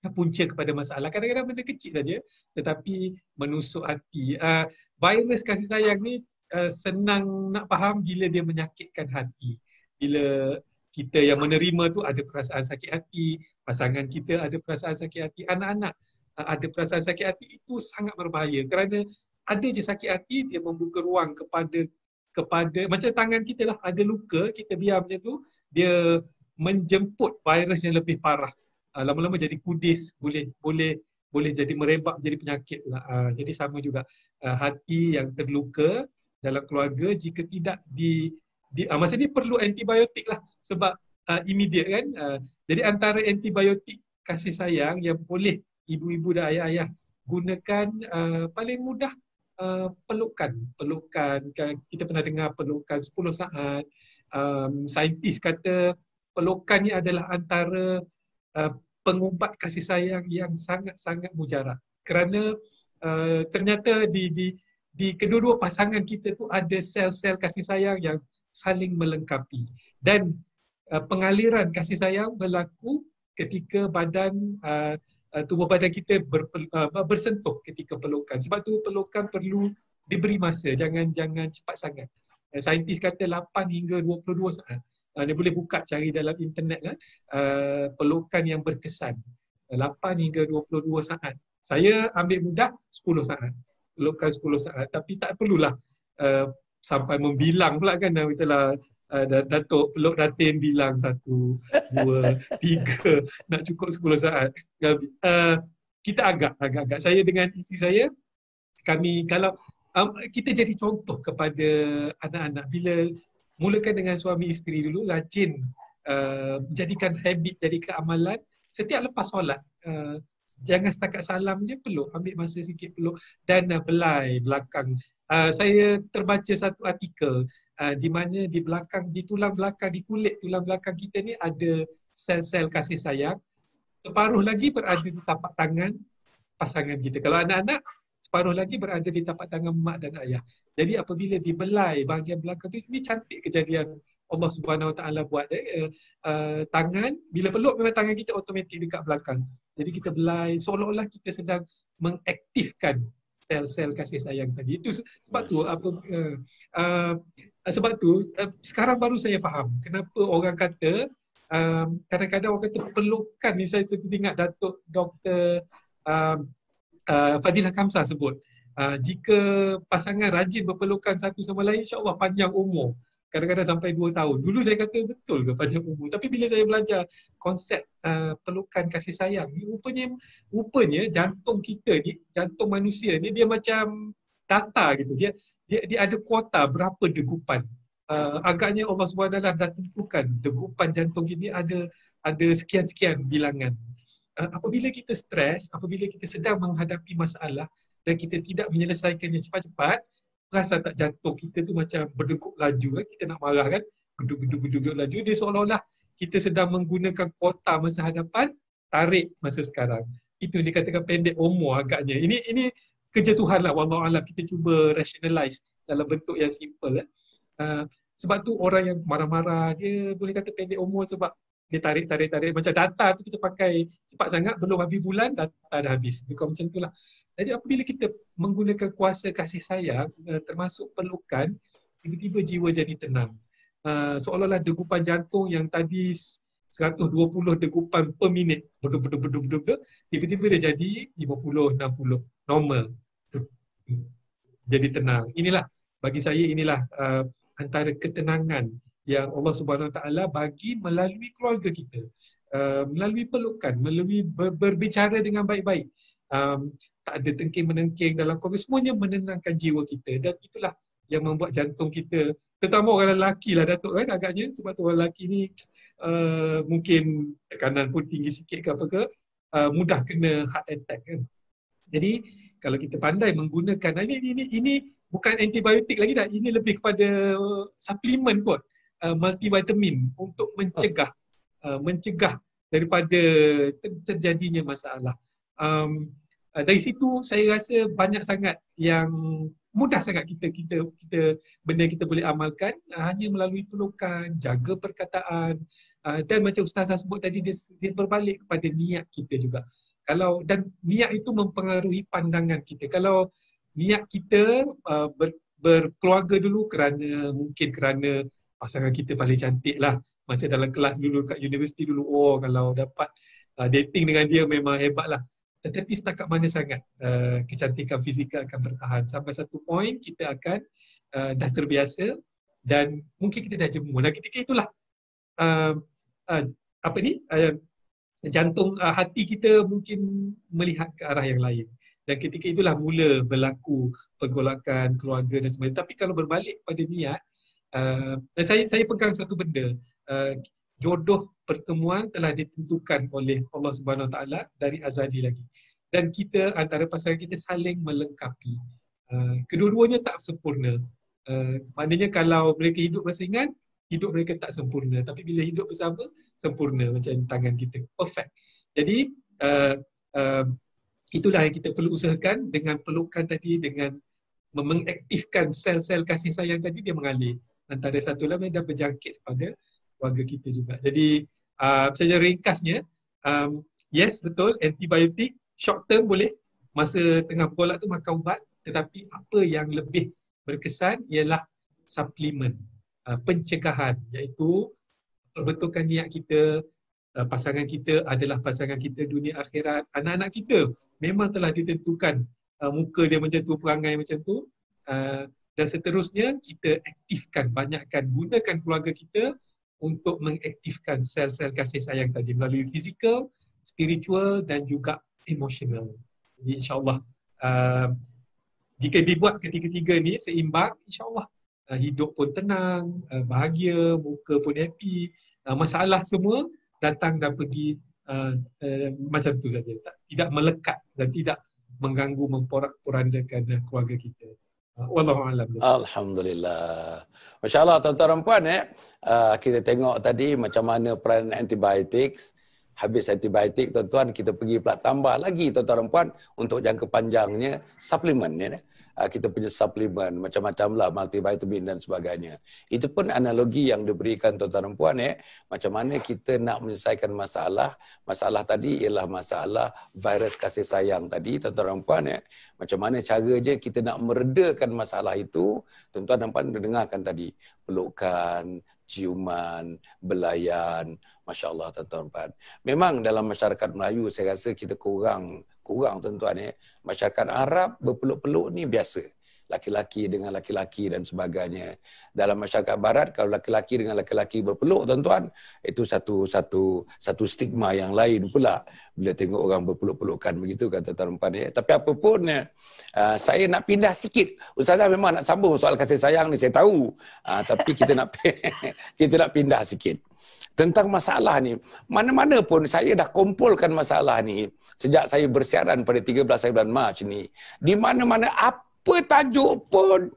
punca kepada masalah. Kadang-kadang benda kecil saja. Tetapi menusuk hati. Ha, virus kasih sayang ni ha, senang nak faham bila dia menyakitkan hati. Bila kita yang menerima tu ada perasaan sakit hati, pasangan kita ada perasaan sakit hati, anak-anak ah, ada perasaan sakit hati, itu sangat berbahaya kerana ada je sakit hati dia membuka ruang kepada kepada macam tangan kita lah ada luka kita biar macam tu dia menjemput virus yang lebih parah ah, lama-lama jadi kudis boleh boleh boleh jadi merebak jadi penyakit lah. Ah, jadi sama juga hati yang terluka dalam keluarga jika tidak di di uh, ah, masa ni perlu antibiotik lah sebab uh, immediate kan. Uh, jadi antara antibiotik kasih sayang yang boleh ibu-ibu dan ayah-ayah gunakan uh, paling mudah uh, pelukan. Pelukan kan? kita pernah dengar pelukan 10 saat. Um, saintis kata pelukan ni adalah antara uh, pengubat kasih sayang yang sangat-sangat mujarab. Kerana uh, ternyata di di di kedua-dua pasangan kita tu ada sel-sel kasih sayang yang saling melengkapi dan uh, pengaliran kasih sayang berlaku ketika badan uh, uh tubuh badan kita uh, ber, uh, bersentuh ketika pelukan sebab tu pelukan perlu diberi masa jangan jangan cepat sangat uh, saintis kata 8 hingga 22 saat anda uh, boleh buka cari dalam internet lah uh, pelukan yang berkesan 8 hingga 22 saat saya ambil mudah 10 saat pelukan 10 saat tapi tak perlulah uh, sampai membilang pula kan dan kita lah uh, Datuk Peluk Datin bilang satu, dua, [laughs] tiga, nak cukup sepuluh saat. Uh, kita agak, agak-agak. Saya dengan isteri saya, kami kalau um, kita jadi contoh kepada anak-anak bila mulakan dengan suami isteri dulu rajin uh, jadikan habit jadi keamalan setiap lepas solat uh, jangan setakat salam je peluk ambil masa sikit peluk dan belai belakang Ah, saya terbaca satu artikel uh, di mana di belakang di tulang belakang di kulit tulang belakang kita ni ada sel-sel kasih sayang separuh lagi berada di tapak tangan pasangan kita kalau anak-anak separuh lagi berada di tapak tangan mak dan ayah jadi apabila dibelai bahagian belakang tu ini cantik kejadian Allah Subhanahu Wa Taala buat eh, uh, tangan bila peluk memang tangan kita automatik dekat belakang jadi kita belai seolah-olah kita sedang mengaktifkan sel-sel kasih sayang tadi. Itu sebab tu apa uh, uh, sebab tu uh, sekarang baru saya faham kenapa orang kata um, kadang-kadang orang kata perlukan. ni saya tertinggal ingat Datuk Dr. Um, uh, Fadilah Kamsa sebut uh, jika pasangan rajin berpelukan satu sama lain insya-Allah panjang umur kadang-kadang sampai 2 tahun. Dulu saya kata betul ke panjang umur? Tapi bila saya belajar konsep uh, pelukan kasih sayang, ni rupanya rupanya jantung kita ni, jantung manusia ni dia macam data gitu. Dia dia, dia ada kuota berapa degupan. Uh, agaknya Allah SWT dah tentukan degupan jantung ini ada ada sekian-sekian bilangan. Uh, apabila kita stres, apabila kita sedang menghadapi masalah dan kita tidak menyelesaikannya cepat-cepat, rasa tak jatuh kita tu macam berdegup laju kan kita nak marah kan geduk-geduk-geduk laju dia seolah-olah kita sedang menggunakan kuota masa hadapan tarik masa sekarang itu yang dikatakan pendek umur agaknya ini ini kerja Tuhan lah wallahu alam kita cuba rationalize dalam bentuk yang simple lah. uh, sebab tu orang yang marah-marah dia boleh kata pendek umur sebab dia tarik tarik tarik macam data tu kita pakai cepat sangat belum habis bulan data dah habis dia macam itulah lah jadi apabila kita menggunakan kuasa kasih sayang eh, termasuk pelukan, tiba-tiba jiwa jadi tenang. Uh, seolah-olah degupan jantung yang tadi 120 degupan per minit tiba-tiba dia jadi 50 60 normal jadi tenang inilah bagi saya inilah uh, antara ketenangan yang Allah Subhanahu Wa taala bagi melalui keluarga kita uh, melalui pelukan melalui berbicara dengan baik-baik um, tak ada tengking-menengking dalam COVID, semuanya menenangkan jiwa kita dan itulah yang membuat jantung kita, terutama orang lelaki lah Datuk kan agaknya, sebab tu orang lelaki ni uh, mungkin tekanan pun tinggi sikit ke apa ke, uh, mudah kena heart attack kan. Jadi kalau kita pandai menggunakan, ini, ini, ini bukan antibiotik lagi dah, ini lebih kepada uh, suplemen kot, uh, multivitamin untuk mencegah, uh, mencegah daripada terjadinya masalah. Um, uh, dari situ saya rasa banyak sangat yang mudah sangat kita kita kita benda kita boleh amalkan uh, hanya melalui pelukan, jaga perkataan uh, dan macam ustazah sebut tadi dia, dia berbalik kepada niat kita juga. Kalau dan niat itu mempengaruhi pandangan kita. Kalau niat kita uh, ber, berkeluarga dulu kerana mungkin kerana pasangan kita paling cantik lah masa dalam kelas dulu kat universiti dulu oh kalau dapat uh, dating dengan dia memang hebat lah tetapi setakat mana sangat uh, kecantikan fizikal akan bertahan sampai satu point kita akan uh, dah terbiasa dan mungkin kita dah jemu. Nah ketika itulah uh, uh, apa ni uh, jantung uh, hati kita mungkin melihat ke arah yang lain dan ketika itulah mula berlaku pergolakan keluarga dan sebagainya. Tapi kalau berbalik pada niat uh, saya saya pegang satu benda uh, jodoh pertemuan telah ditentukan oleh Allah Subhanahu Wa Taala dari azadi lagi. Dan kita antara pasangan kita saling melengkapi. Uh, kedua-duanya tak sempurna. Ah, maknanya kalau mereka hidup bersaingan, hidup mereka tak sempurna. Tapi bila hidup bersama, sempurna macam tangan kita. Perfect. Jadi ah, itulah yang kita perlu usahakan dengan pelukan tadi, dengan mengaktifkan sel-sel kasih sayang tadi, dia mengalir. Antara satu lagi dia dah berjangkit pada keluarga kita juga. Jadi uh, ah, saya ringkasnya, um, yes betul antibiotik short term boleh masa tengah bergolak tu makan ubat tetapi apa yang lebih berkesan ialah suplemen uh, ah, pencegahan iaitu perbetulkan niat kita uh, pasangan kita adalah pasangan kita dunia akhirat anak-anak kita memang telah ditentukan uh, muka dia macam tu perangai macam tu uh, dan seterusnya kita aktifkan banyakkan gunakan keluarga kita untuk mengaktifkan sel-sel kasih sayang tadi melalui fizikal, spiritual dan juga emosional. Jadi insyaAllah uh, jika dibuat ketiga ketiga ni seimbang, insyaAllah uh, hidup pun tenang, uh, bahagia, muka pun happy, uh, masalah semua datang dan pergi uh, uh, macam tu saja. Tidak melekat dan tidak mengganggu, memporak-porandakan uh, keluarga kita. Wallahu Alhamdulillah. Masya-Allah tuan-tuan puan eh uh, kita tengok tadi macam mana peran antibiotik habis antibiotik tuan-tuan kita pergi pula tambah lagi tuan-tuan puan untuk jangka panjangnya suplemen ya. eh. Ah, kita punya suplemen macam-macam lah multivitamin dan sebagainya. Itu pun analogi yang diberikan tuan-tuan dan puan eh. Macam mana kita nak menyelesaikan masalah. Masalah tadi ialah masalah virus kasih sayang tadi tuan-tuan dan puan eh. Macam mana cara je kita nak meredakan masalah itu. Tuan-tuan dan puan dengarkan tadi. Pelukan, ciuman, belayan. Masya Allah tuan-tuan dan puan. Memang dalam masyarakat Melayu saya rasa kita kurang kurang tuan-tuan eh. Masyarakat Arab berpeluk-peluk ni biasa. Laki-laki dengan laki-laki dan sebagainya. Dalam masyarakat Barat, kalau laki-laki dengan laki-laki berpeluk tuan-tuan, itu satu satu satu stigma yang lain pula. Bila tengok orang berpeluk-pelukan begitu kata Tuan Puan. Eh. Tapi apapun, eh, ah, saya nak pindah sikit. Ustazah memang nak sambung soal kasih sayang ni, saya tahu. Ah, tapi kita nak [laughs] kita nak pindah sikit tentang masalah ni. Mana-mana pun saya dah kumpulkan masalah ni sejak saya bersiaran pada 13 bulan Mac ni. Di mana-mana apa tajuk pun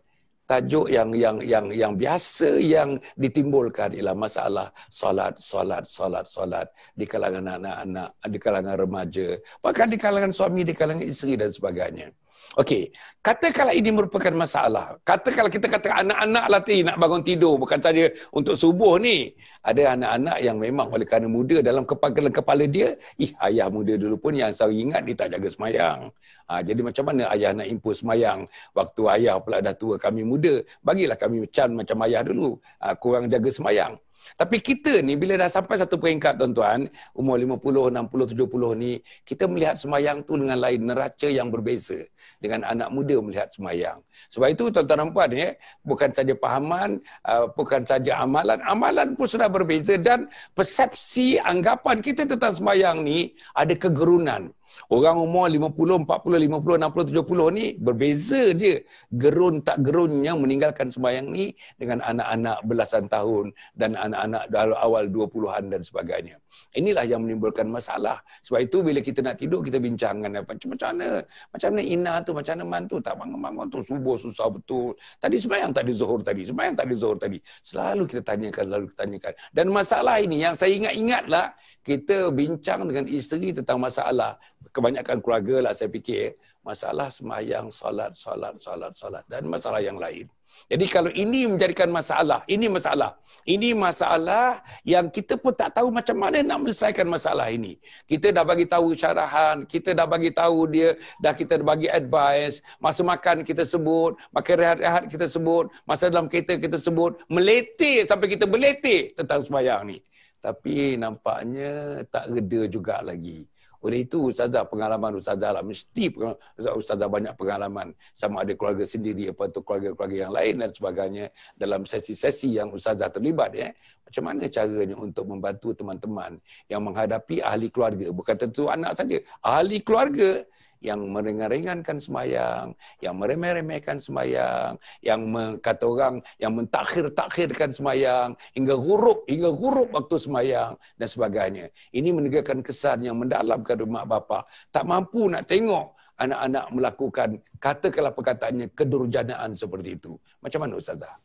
tajuk yang yang yang yang biasa yang ditimbulkan ialah masalah solat solat solat solat di kalangan anak-anak di kalangan remaja bahkan di kalangan suami di kalangan isteri dan sebagainya Okey, katakanlah ini merupakan masalah. Katakanlah kita kata anak-anak latih nak bangun tidur bukan saja untuk subuh ni. Ada anak-anak yang memang oleh kerana muda dalam kepala kepala dia, ih ayah muda dulu pun yang saya ingat dia tak jaga semayang. Ha, jadi macam mana ayah nak impus semayang waktu ayah pula dah tua kami muda. Bagilah kami macam macam ayah dulu. Ha, kurang jaga semayang. Tapi kita ni bila dah sampai satu peringkat tuan-tuan, umur 50, 60, 70 ni, kita melihat semayang tu dengan lain, neraca yang berbeza dengan anak muda melihat semayang. Sebab itu tuan-tuan dan puan, eh, bukan saja pahaman, uh, bukan saja amalan, amalan pun sudah berbeza dan persepsi anggapan kita tentang semayang ni ada kegerunan. Orang umur 50, 40, 50, 60, 70 ni berbeza dia gerun tak gerun yang meninggalkan sembahyang ni dengan anak-anak belasan tahun dan anak-anak awal 20-an dan sebagainya. Inilah yang menimbulkan masalah. Sebab itu bila kita nak tidur, kita apa Macam mana? Macam mana Ina tu? Macam mana Man tu? Tak bangun-bangun tu. Subuh susah betul. Tadi sembahyang tadi zuhur tadi. Sembahyang tadi zuhur tadi. Selalu kita tanyakan, selalu kita tanyakan. Dan masalah ini yang saya ingat-ingatlah, kita bincang dengan isteri tentang masalah. Kebanyakan keluarga lah saya fikir. Eh, masalah sembahyang, salat, salat, salat, salat. Dan masalah yang lain. Jadi kalau ini menjadikan masalah, ini masalah. Ini masalah yang kita pun tak tahu macam mana nak menyelesaikan masalah ini. Kita dah bagi tahu syarahan, kita dah bagi tahu dia, dah kita bagi advice, masa makan kita sebut, makan rehat-rehat kita sebut, masa dalam kereta kita sebut, meletih sampai kita meletih tentang sembahyang ni. Tapi nampaknya tak reda juga lagi. Oleh itu ustazah pengalaman ustazah lah mesti pengalaman, ustazah banyak pengalaman sama ada keluarga sendiri apa tu keluarga-keluarga yang lain dan sebagainya dalam sesi-sesi yang ustazah terlibat ya. Macam mana caranya untuk membantu teman-teman yang menghadapi ahli keluarga bukan tentu anak saja ahli keluarga yang meringankan semayang, yang meremeh-remehkan semayang, yang kata orang yang mentakhir-takhirkan semayang, hingga huruf, hingga huruf waktu semayang dan sebagainya. Ini menegakkan kesan yang mendalam kepada mak bapa. Tak mampu nak tengok anak-anak melakukan kata katakanlah perkataannya kedurjanaan seperti itu. Macam mana Ustazah?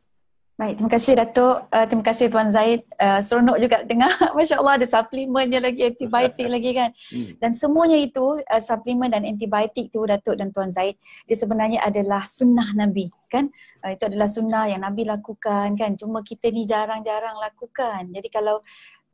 Baik, terima kasih Datuk. Uh, terima kasih Tuan Zaid. Uh, seronok juga dengar. [laughs] Masya Allah ada suplemennya lagi, antibiotik [laughs] lagi kan. Hmm. Dan semuanya itu, uh, eh, suplemen dan antibiotik tu Datuk dan Tuan Zaid, dia sebenarnya adalah sunnah Nabi kan. Uh, itu adalah sunnah yang Nabi lakukan kan. Cuma kita ni jarang-jarang lakukan. Jadi kalau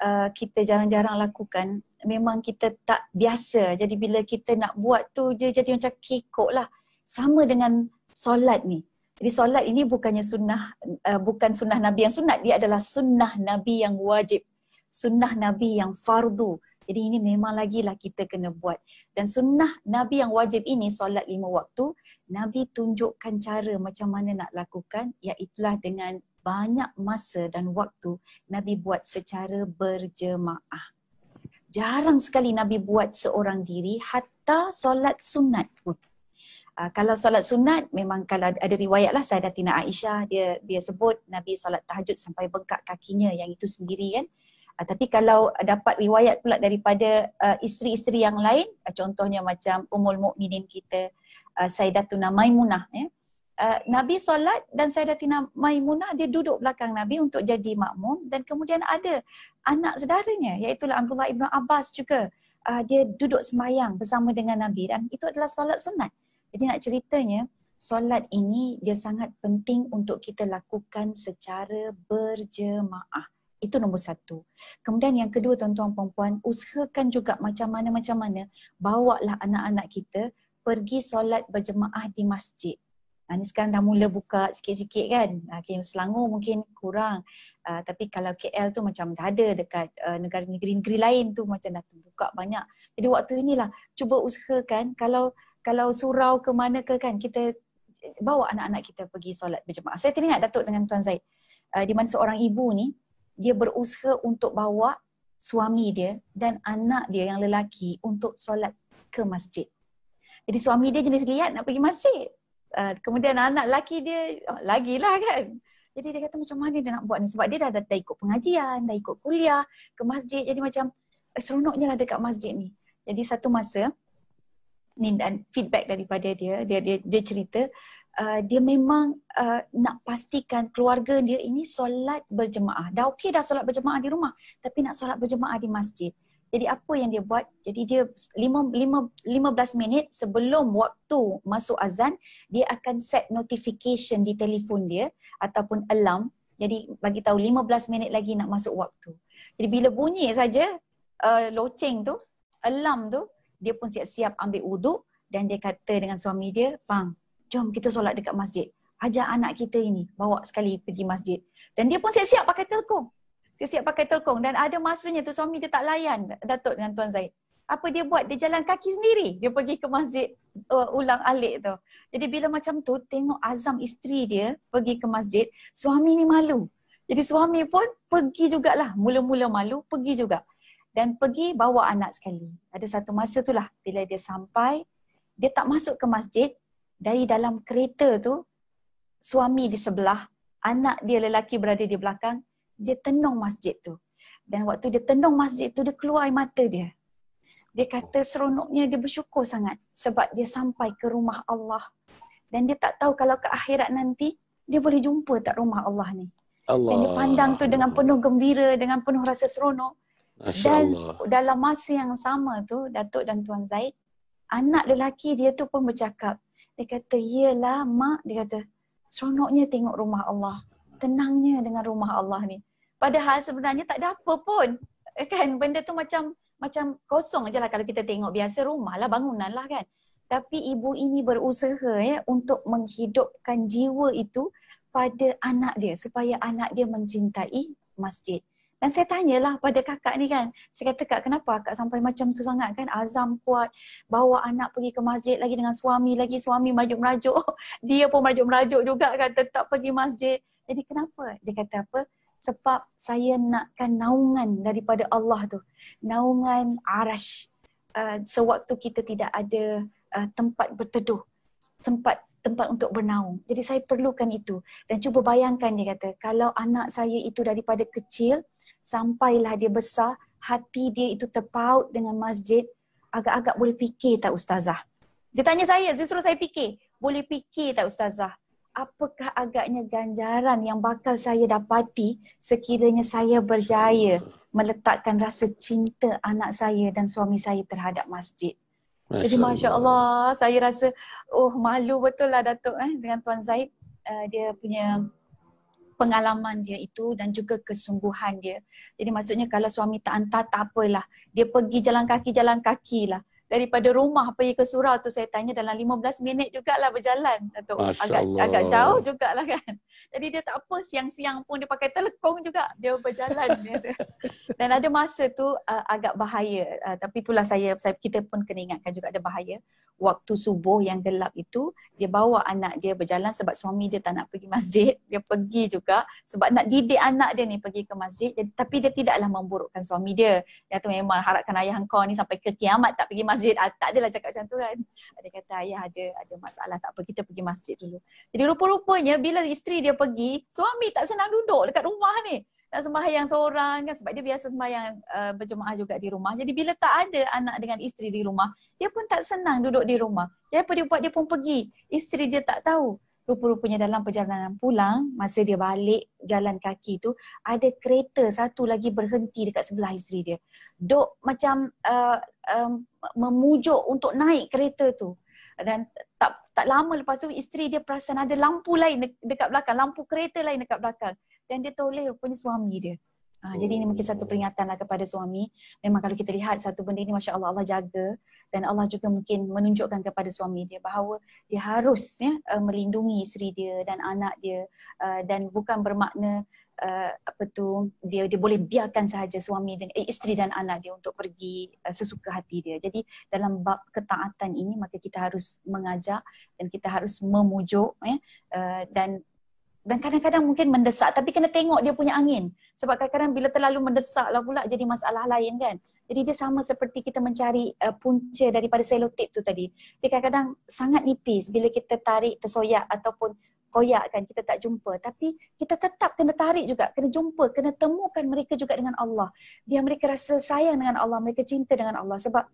uh, kita jarang-jarang lakukan, memang kita tak biasa. Jadi bila kita nak buat tu, dia jadi macam kekok lah. Sama dengan solat ni. Jadi solat ini bukannya sunnah uh, bukan sunnah nabi yang sunat dia adalah sunnah nabi yang wajib sunnah nabi yang fardu jadi ini memang lagi lah kita kena buat dan sunnah nabi yang wajib ini solat lima waktu nabi tunjukkan cara macam mana nak lakukan iaitu dengan banyak masa dan waktu nabi buat secara berjemaah jarang sekali nabi buat seorang diri hatta solat sunat pun Ah, kalau solat sunat memang kalau ada riwayat lah Sayyidatina Aisyah dia dia sebut Nabi solat tahajud sampai bengkak kakinya yang itu sendiri kan. Uh, tapi kalau dapat riwayat pula daripada uh, isteri-isteri yang lain uh, contohnya macam umul Mukminin kita uh, Sayyidatuna Maimunah ya. Uh, Nabi solat dan Sayyidatina Maimunah dia duduk belakang Nabi untuk jadi makmum dan kemudian ada anak saudaranya iaitu Abdullah Ibnu Abbas juga uh, dia duduk semayang bersama dengan Nabi dan itu adalah solat sunat. Jadi nak ceritanya, solat ini dia sangat penting untuk kita lakukan secara berjemaah. Itu nombor satu. Kemudian yang kedua tuan-tuan perempuan, usahakan juga macam mana-macam mana, bawalah anak-anak kita pergi solat berjemaah di masjid. Nah, ha, ini sekarang dah mula buka sikit-sikit kan. Ha, okay, Selangor mungkin kurang. Uh, tapi kalau KL tu macam dah ada dekat negara eh, negara negeri lain tu macam dah terbuka banyak. Jadi waktu inilah cuba usahakan kalau kalau surau ke mana ke kan kita bawa anak-anak kita pergi solat berjemaah. Saya teringat Datuk dengan Tuan Zaid. Uh, di mana seorang ibu ni dia berusaha untuk bawa suami dia dan anak dia yang lelaki untuk solat ke masjid. Jadi suami dia jenis lihat nak pergi masjid. Uh, kemudian anak lelaki dia oh, lagilah kan. Jadi dia kata macam mana dia nak buat ni sebab dia dah, dah, dah ikut pengajian, dah ikut kuliah ke masjid. Jadi macam eh, seronoknya lah dekat masjid ni. Jadi satu masa ni dan feedback daripada dia dia dia, dia cerita uh, dia memang uh, nak pastikan keluarga dia ini solat berjemaah dah okey dah solat berjemaah di rumah tapi nak solat berjemaah di masjid jadi apa yang dia buat jadi dia lima lima lima belas minit sebelum waktu masuk azan dia akan set notification di telefon dia ataupun alarm jadi bagi tahu lima belas minit lagi nak masuk waktu jadi bila bunyi saja uh, loceng tu alarm tu dia pun siap-siap ambil uduk dan dia kata dengan suami dia, "Bang, jom kita solat dekat masjid. Ajar anak kita ini bawa sekali pergi masjid." Dan dia pun siap-siap pakai telkung. Siap-siap pakai telkung dan ada masanya tu suami dia tak layan Datuk dengan Tuan Zaid. Apa dia buat? Dia jalan kaki sendiri. Dia pergi ke masjid uh, ulang alik tu. Jadi bila macam tu tengok azam isteri dia pergi ke masjid, suami ni malu. Jadi suami pun pergi jugalah. Mula-mula malu, pergi juga dan pergi bawa anak sekali. Ada satu masa tu lah bila dia sampai, dia tak masuk ke masjid, dari dalam kereta tu, suami di sebelah, anak dia lelaki berada di belakang, dia tenung masjid tu. Dan waktu dia tenung masjid tu, dia keluar mata dia. Dia kata seronoknya dia bersyukur sangat sebab dia sampai ke rumah Allah. Dan dia tak tahu kalau ke akhirat nanti, dia boleh jumpa tak rumah Allah ni. Allah. Dan dia pandang tu dengan penuh gembira, dengan penuh rasa seronok. Asya dan Allah. dalam masa yang sama tu Datuk dan Tuan Zaid anak lelaki dia tu pun bercakap dia kata iyalah mak dia kata seronoknya tengok rumah Allah tenangnya dengan rumah Allah ni padahal sebenarnya tak ada apa pun eh, kan benda tu macam macam kosong je lah kalau kita tengok biasa rumah lah bangunan lah kan tapi ibu ini berusaha ya untuk menghidupkan jiwa itu pada anak dia supaya anak dia mencintai masjid. Dan saya tanyalah pada kakak ni kan. Saya kata kak kenapa kak sampai macam tu sangat kan. Azam kuat bawa anak pergi ke masjid lagi dengan suami lagi. Suami merajuk-merajuk. [laughs] Dia pun merajuk-merajuk juga kan. Tetap pergi masjid. Jadi kenapa? Dia kata apa? Sebab saya nakkan naungan daripada Allah tu. Naungan arash. Uh, sewaktu kita tidak ada uh, tempat berteduh. Tempat tempat untuk bernaung. Jadi saya perlukan itu. Dan cuba bayangkan dia kata, kalau anak saya itu daripada kecil, sampailah dia besar, hati dia itu terpaut dengan masjid, agak-agak boleh fikir tak ustazah? Dia tanya saya, dia suruh saya fikir. Boleh fikir tak ustazah? Apakah agaknya ganjaran yang bakal saya dapati sekiranya saya berjaya meletakkan rasa cinta anak saya dan suami saya terhadap masjid? Masya Jadi Masya Allah. saya rasa oh malu betul lah Datuk eh, dengan Tuan Zaid. Uh, dia punya pengalaman dia itu dan juga kesungguhan dia. Jadi maksudnya kalau suami tak hantar, tak apalah. Dia pergi jalan kaki, jalan kaki lah daripada rumah pergi ke surau tu saya tanya dalam 15 minit jugalah berjalan tu agak agak jauh jugalah kan jadi dia tak apa siang-siang pun dia pakai telekong juga dia berjalan [laughs] dia tu. dan ada masa tu uh, agak bahaya uh, tapi itulah saya saya kita pun kena ingatkan juga ada bahaya waktu subuh yang gelap itu dia bawa anak dia berjalan sebab suami dia tak nak pergi masjid dia pergi juga sebab nak didik anak dia ni pergi ke masjid jadi, tapi dia tidaklah memburukkan suami dia dia tu memang harapkan ayah kau ni sampai ke kiamat tak pergi masjid masjid. Ah, tak adalah cakap macam tu kan. Dia kata ayah ada ada masalah tak apa kita pergi masjid dulu. Jadi rupa-rupanya bila isteri dia pergi, suami tak senang duduk dekat rumah ni. Tak sembahyang seorang kan sebab dia biasa sembahyang uh, berjemaah juga di rumah. Jadi bila tak ada anak dengan isteri di rumah, dia pun tak senang duduk di rumah. Jadi apa dia buat dia pun pergi. Isteri dia tak tahu rupa-rupanya dalam perjalanan pulang masa dia balik jalan kaki tu ada kereta satu lagi berhenti dekat sebelah isteri dia dok macam uh, um, memujuk untuk naik kereta tu dan tak tak lama lepas tu isteri dia perasan ada lampu lain dekat belakang lampu kereta lain dekat belakang dan dia toleh rupanya suami dia Ha, jadi ini mungkin satu peringatan lah kepada suami. Memang kalau kita lihat satu benda ini, masya Allah Allah jaga dan Allah juga mungkin menunjukkan kepada suami dia bahawa dia harus ya eh, melindungi isteri dia dan anak dia eh, dan bukan bermakna uh, apa tu dia dia boleh biarkan sahaja suami dan eh, isteri dan anak dia untuk pergi uh, sesuka hati dia. Jadi dalam bab ketaatan ini maka kita harus mengajak dan kita harus memujuk ya uh, dan dan kadang-kadang mungkin mendesak tapi kena tengok dia punya angin sebab kadang-kadang bila terlalu mendesaklah pula jadi masalah lain kan. Jadi dia sama seperti kita mencari uh, punca daripada selotip tu tadi. Dia kadang-kadang sangat nipis bila kita tarik, tersoyak ataupun koyak kan kita tak jumpa. Tapi kita tetap kena tarik juga, kena jumpa, kena temukan mereka juga dengan Allah. Biar mereka rasa sayang dengan Allah, mereka cinta dengan Allah. Sebab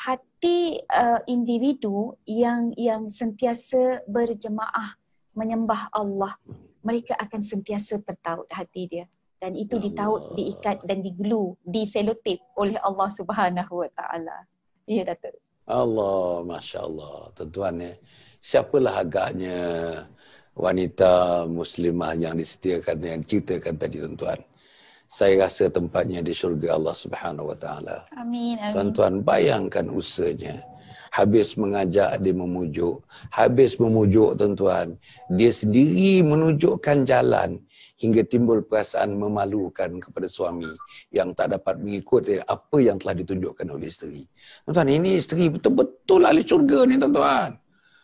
hati uh, individu yang yang sentiasa berjemaah menyembah Allah, mereka akan sentiasa tertaut hati dia dan itu ya ditaut diikat dan diglu di oleh Allah Subhanahu Wa Taala ya Datuk Allah masya-Allah tuan-tuan ya siapalah agaknya wanita muslimah yang disediakan yang ceritakan tadi tuan-tuan saya rasa tempatnya di syurga Allah Subhanahu Wa Taala amin amin tuan-tuan bayangkan usahanya habis mengajak dia memujuk habis memujuk tuan-tuan dia sendiri menunjukkan jalan hingga timbul perasaan memalukan kepada suami yang tak dapat mengikuti apa yang telah ditunjukkan oleh isteri. Tuan-tuan, ini isteri betul-betul ahli syurga ni tuan-tuan.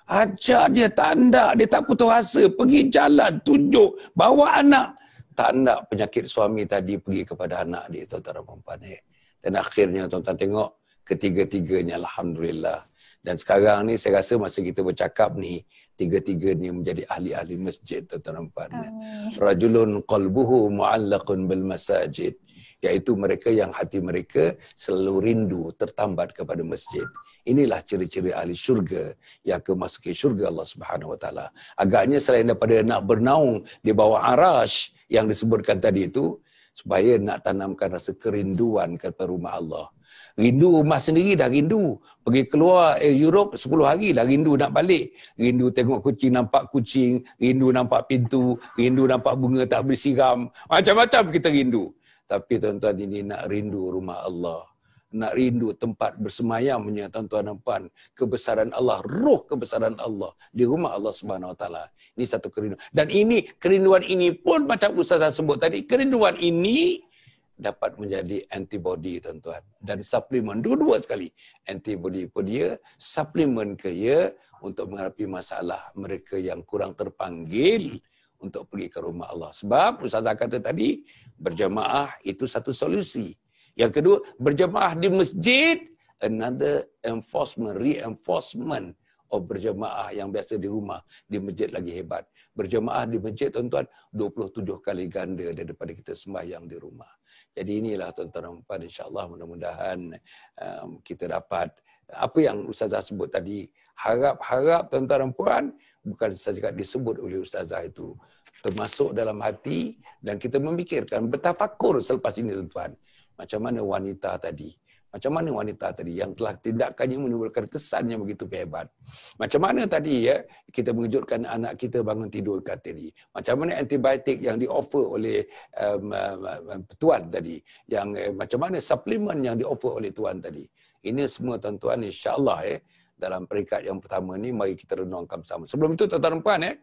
Ajar dia tanda, dia tak putus asa, pergi jalan, tunjuk, bawa anak. Tanda penyakit suami tadi pergi kepada anak dia, tuan-tuan dan perempuan. Eh. Dan akhirnya tuan-tuan tengok, ketiga-tiganya Alhamdulillah. Dan sekarang ni saya rasa masa kita bercakap ni, tiga tiga ni menjadi ahli-ahli masjid tuan puan rajulun qalbuhu muallaqun bil masajid iaitu mereka yang hati mereka selalu rindu tertambat kepada masjid inilah ciri-ciri ahli syurga yang akan syurga Allah Subhanahu wa agaknya selain daripada nak bernaung di bawah arasy yang disebutkan tadi itu supaya nak tanamkan rasa kerinduan kepada rumah Allah Rindu rumah sendiri dah rindu. Pergi keluar eh, Europe 10 hari dah rindu nak balik. Rindu tengok kucing, nampak kucing. Rindu nampak pintu. Rindu nampak bunga tak bersiram. Macam-macam kita rindu. Tapi tuan-tuan ini nak rindu rumah Allah. Nak rindu tempat bersemayamnya tuan-tuan dan puan. Kebesaran Allah. Ruh kebesaran Allah. Di rumah Allah subhanahu wa Ini satu kerinduan. Dan ini kerinduan ini pun macam Ustazah sebut tadi. Kerinduan ini dapat menjadi antibody tuan-tuan dan suplemen dua-dua sekali antibody pun dia suplemen ke ya untuk menghadapi masalah mereka yang kurang terpanggil untuk pergi ke rumah Allah sebab ustazah kata tadi berjemaah itu satu solusi yang kedua berjemaah di masjid another enforcement reinforcement of oh, berjemaah yang biasa di rumah di masjid lagi hebat. Berjemaah di masjid tuan-tuan 27 kali ganda daripada kita sembahyang di rumah. Jadi inilah tuan-tuan dan puan insya-Allah mudah-mudahan um, kita dapat apa yang ustazah sebut tadi harap-harap tuan-tuan dan puan bukan saja disebut oleh ustazah itu termasuk dalam hati dan kita memikirkan bertafakur selepas ini tuan-tuan macam mana wanita tadi macam mana wanita tadi yang telah tindakannya menimbulkan kesan yang begitu hebat? Macam mana tadi ya kita mengejutkan anak kita bangun tidur kat tadi? Macam mana antibiotik yang di-offer oleh um, um, um, tuan tadi? Yang eh, macam mana suplemen yang di-offer oleh tuan tadi? Ini semua tuan-tuan Insyaallah ya dalam peringkat yang pertama ni mari kita renungkan bersama. Sebelum itu tuan-tuan dan puan eh